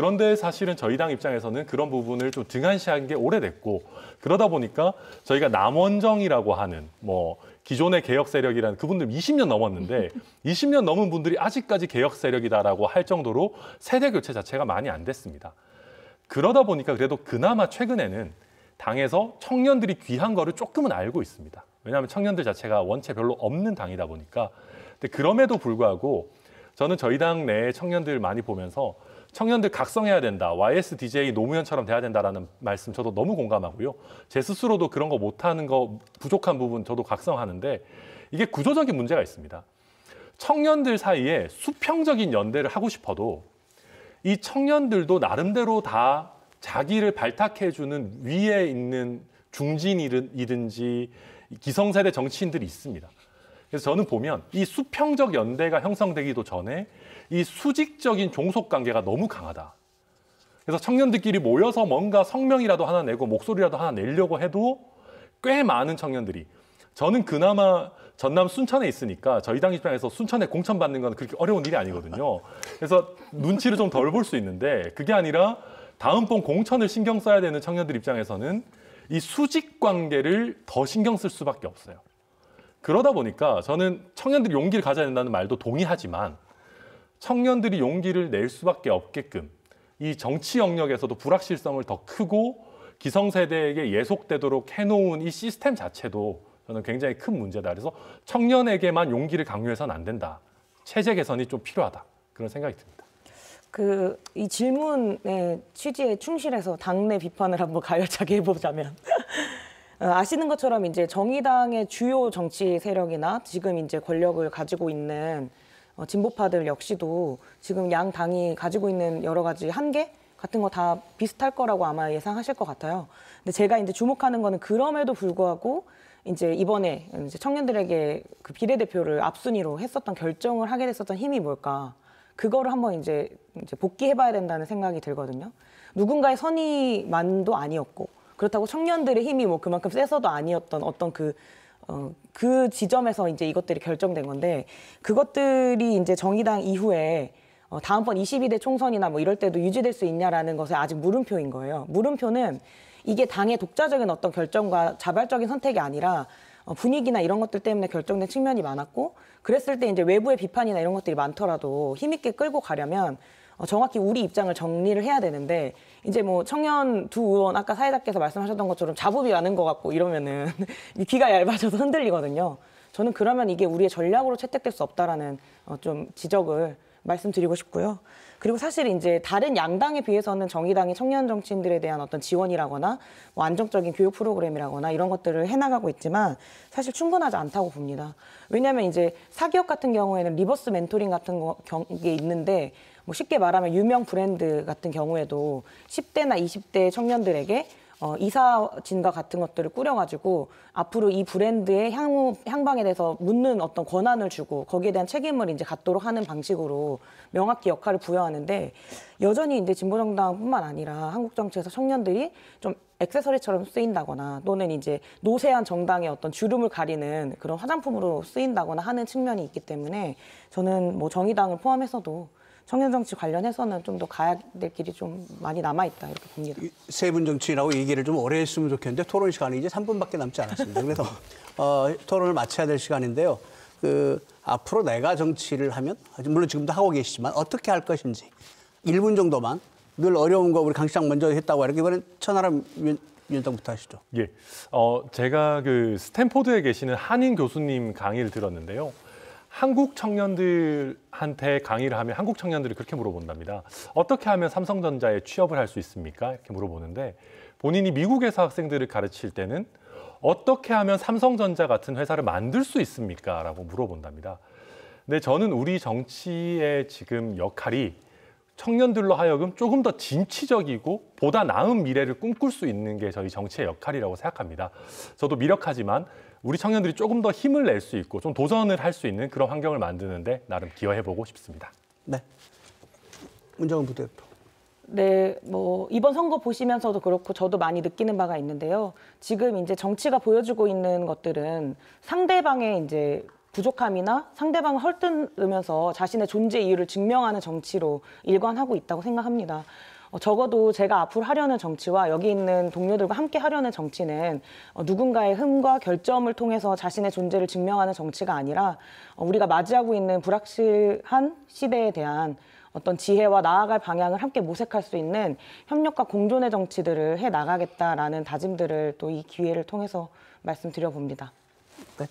Speaker 3: 그런데 사실은 저희 당 입장에서는 그런 부분을 좀 등한시한 게 오래됐고 그러다 보니까 저희가 남원정이라고 하는 뭐 기존의 개혁 세력이라는 그분들 20년 넘었는데 20년 넘은 분들이 아직까지 개혁 세력이다라고 할 정도로 세대 교체 자체가 많이 안 됐습니다. 그러다 보니까 그래도 그나마 최근에는 당에서 청년들이 귀한 거를 조금은 알고 있습니다. 왜냐하면 청년들 자체가 원체 별로 없는 당이다 보니까. 근데 그럼에도 불구하고 저는 저희 당 내 청년들 많이 보면서 청년들 각성해야 된다. YSDJ 노무현처럼 돼야 된다라는 말씀 저도 너무 공감하고요. 제 스스로도 그런 거 못하는 거 부족한 부분 저도 각성하는데 이게 구조적인 문제가 있습니다. 청년들 사이에 수평적인 연대를 하고 싶어도 이 청년들도 나름대로 다 자기를 발탁해주는 위에 있는 중진이든지 기성세대 정치인들이 있습니다. 그래서 저는 보면 이 수평적 연대가 형성되기도 전에 이 수직적인 종속 관계가 너무 강하다. 그래서 청년들끼리 모여서 뭔가 성명이라도 하나 내고 목소리라도 하나 내려고 해도 꽤 많은 청년들이 저는 그나마 전남 순천에 있으니까 저희 당 입장에서 순천에 공천받는 건 그렇게 어려운 일이 아니거든요. 그래서 눈치를 좀 덜 볼 수 있는데 그게 아니라 다음번 공천을 신경 써야 되는 청년들 입장에서는 이 수직 관계를 더 신경 쓸 수밖에 없어요. 그러다 보니까 저는 청년들이 용기를 가져야 된다는 말도 동의하지만 청년들이 용기를 낼 수밖에 없게끔 이 정치 영역에서도 불확실성을 더 크고 기성세대에게 예속되도록 해놓은 이 시스템 자체도 저는 굉장히 큰 문제다. 그래서 청년에게만 용기를 강요해서는 안 된다. 체제 개선이 좀 필요하다. 그런 생각이 듭니다.
Speaker 4: 그 이 질문의 취지에 충실해서 당내 비판을 한번 가열차게 해보자면 어, 아시는 것처럼 이제 정의당의 주요 정치 세력이나 지금 이제 권력을 가지고 있는 어, 진보파들 역시도 지금 양 당이 가지고 있는 여러 가지 한계 같은 거 다 비슷할 거라고 아마 예상하실 것 같아요. 근데 제가 이제 주목하는 거는 그럼에도 불구하고 이제 이번에 이제 청년들에게 그 비례대표를 앞순위로 했었던 결정을 하게 됐었던 힘이 뭘까? 그거를 한번 이제, 이제 복귀해봐야 된다는 생각이 들거든요. 누군가의 선의만도 아니었고 그렇다고 청년들의 힘이 뭐 그만큼 세서도 아니었던 어떤 그 어, 그 지점에서 이제 이것들이 결정된 건데 그것들이 이제 정의당 이후에 어, 다음번 22대 총선이나 뭐 이럴 때도 유지될 수 있냐라는 것에 아직 물음표인 거예요. 물음표는 이게 당의 독자적인 어떤 결정과 자발적인 선택이 아니라 어, 분위기나 이런 것들 때문에 결정된 측면이 많았고 그랬을 때 이제 외부의 비판이나 이런 것들이 많더라도 힘있게 끌고 가려면 어, 정확히 우리 입장을 정리를 해야 되는데 이제 뭐 청년 두 의원 아까 사회자께서 말씀하셨던 것처럼 자부이 많은 것 같고 이러면은 귀가 얇아져서 흔들리거든요. 저는 그러면 이게 우리의 전략으로 채택될 수 없다라는 어, 좀 지적을 말씀드리고 싶고요. 그리고 사실 이제 다른 양당에 비해서는 정의당이 청년 정치인들에 대한 어떤 지원이라거나 뭐 안정적인 교육 프로그램이라거나 이런 것들을 해나가고 있지만 사실 충분하지 않다고 봅니다. 왜냐하면 이제 사기업 같은 경우에는 리버스 멘토링 같은 거, 게 있는데 뭐 쉽게 말하면 유명 브랜드 같은 경우에도 10대나 20대 청년들에게 어, 이사진과 같은 것들을 꾸려가지고 앞으로 이 브랜드의 향후 향방에 대해서 묻는 어떤 권한을 주고 거기에 대한 책임을 이제 갖도록 하는 방식으로 명확히 역할을 부여하는데 여전히 이제 진보정당뿐만 아니라 한국 정치에서 청년들이 좀 액세서리처럼 쓰인다거나 또는 이제 노쇠한 정당의 어떤 주름을 가리는 그런 화장품으로 쓰인다거나 하는 측면이 있기 때문에 저는 뭐 정의당을 포함해서도 청년 정치 관련해서는 좀 더 가야 될 길이 좀 많이 남아 있다 이렇게 봅니다.
Speaker 1: 세 분정치인고 얘기를 좀 오래 했으면 좋겠는데 토론 시간이 이제 3분밖에 남지 않았습니다. 그래서 어, 토론을 마쳐야 될 시간인데요. 그 앞으로 내가 정치를 하면 물론 지금도 하고 계시지만 어떻게 할 것인지 1분 정도만 늘 어려운 거 우리 강 시장 먼저 했다고 이렇게 이번엔 천하람 위원장부터 하시죠.
Speaker 3: 예, 어 제가 그 스탠포드에 계시는 한인 교수님 강의를 들었는데요. 한국 청년들한테 강의를 하면 한국 청년들이 그렇게 물어본답니다. 어떻게 하면 삼성전자에 취업을 할 수 있습니까? 이렇게 물어보는데 본인이 미국에서 학생들을 가르칠 때는 어떻게 하면 삼성전자 같은 회사를 만들 수 있습니까? 라고 물어본답니다. 근데 저는 우리 정치의 지금 역할이 청년들로 하여금 조금 더 진취적이고 보다 나은 미래를 꿈꿀 수 있는 게 저희 정치의 역할이라고 생각합니다. 저도 미력하지만 우리 청년들이 조금 더 힘을 낼 수 있고 좀 도전을 할 수 있는 그런 환경을 만드는데 나름 기여해보고 싶습니다. 네.
Speaker 1: 문정은 부대표.
Speaker 4: 네, 뭐 이번 선거 보시면서도 그렇고 저도 많이 느끼는 바가 있는데요. 지금 이제 정치가 보여주고 있는 것들은 상대방의 이제 부족함이나 상대방을 헐뜯으면서 자신의 존재 이유를 증명하는 정치로 일관하고 있다고 생각합니다. 어, 적어도 제가 앞으로 하려는 정치와 여기 있는 동료들과 함께 하려는 정치는 어, 누군가의 힘과 결점을 통해서 자신의 존재를 증명하는 정치가 아니라 어, 우리가 맞이하고 있는 불확실한 시대에 대한 어떤 지혜와 나아갈 방향을 함께 모색할 수 있는 협력과 공존의 정치들을 해 나가겠다라는 다짐들을 또 이 기회를 통해서 말씀드려 봅니다. 네,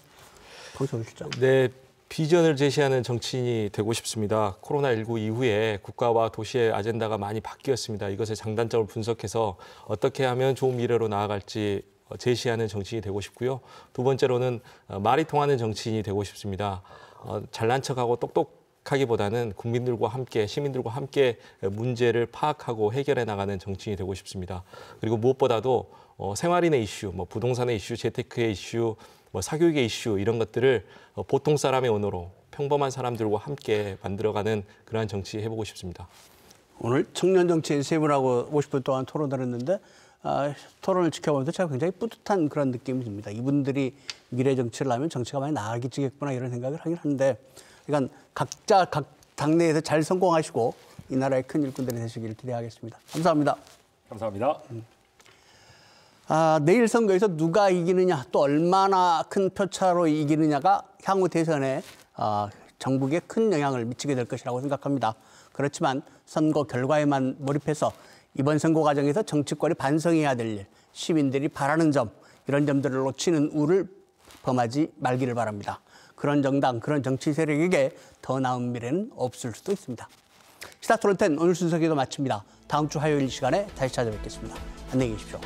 Speaker 2: 네. 비전을 제시하는 정치인이 되고 싶습니다. 코로나19 이후에 국가와 도시의 아젠다가 많이 바뀌었습니다. 이것의 장단점을 분석해서 어떻게 하면 좋은 미래로 나아갈지 제시하는 정치인이 되고 싶고요. 두 번째로는 어, 말이 통하는 정치인이 되고 싶습니다. 어, 잘난 척하고 똑똑 하기보다는 국민들과 함께 시민들과 함께 문제를 파악하고 해결해 나가는 정치인이 되고 싶습니다. 그리고 무엇보다도 어, 생활인의 이슈, 뭐 부동산의 이슈, 재테크의 이슈, 뭐 사교육의 이슈 이런 것들을 어, 보통 사람의 언어로 평범한 사람들과 함께 만들어가는 그러한 정치 해보고 싶습니다.
Speaker 1: 오늘 청년 정치인 세 분하고 50분 동안 토론을 했는데 아, 토론을 지켜보면서 제가 굉장히 뿌듯한 그런 느낌이 듭니다. 이분들이 미래 정치를 하면 정치가 많이 나아지겠구나 이런 생각을 하긴 한데 그러니까 각자 각 당내에서 잘 성공하시고 이 나라의 큰 일꾼들이 되시기를 기대하겠습니다. 감사합니다.
Speaker 3: 감사합니다. 음.
Speaker 1: 아, 내일 선거에서 누가 이기느냐 또 얼마나 큰 표차로 이기느냐가 향후 대선에 아, 정국에 큰 영향을 미치게 될 것이라고 생각합니다. 그렇지만 선거 결과에만 몰입해서 이번 선거 과정에서 정치권이 반성해야 될 일, 시민들이 바라는 점, 이런 점들을 놓치는 우를 범하지 말기를 바랍니다. 그런 정당, 그런 정치 세력에게 더 나은 미래는 없을 수도 있습니다. 시사 토론 텐 오늘 순서기도 마칩니다. 다음 주 화요일 시간에 다시 찾아뵙겠습니다. 안녕히 계십시오.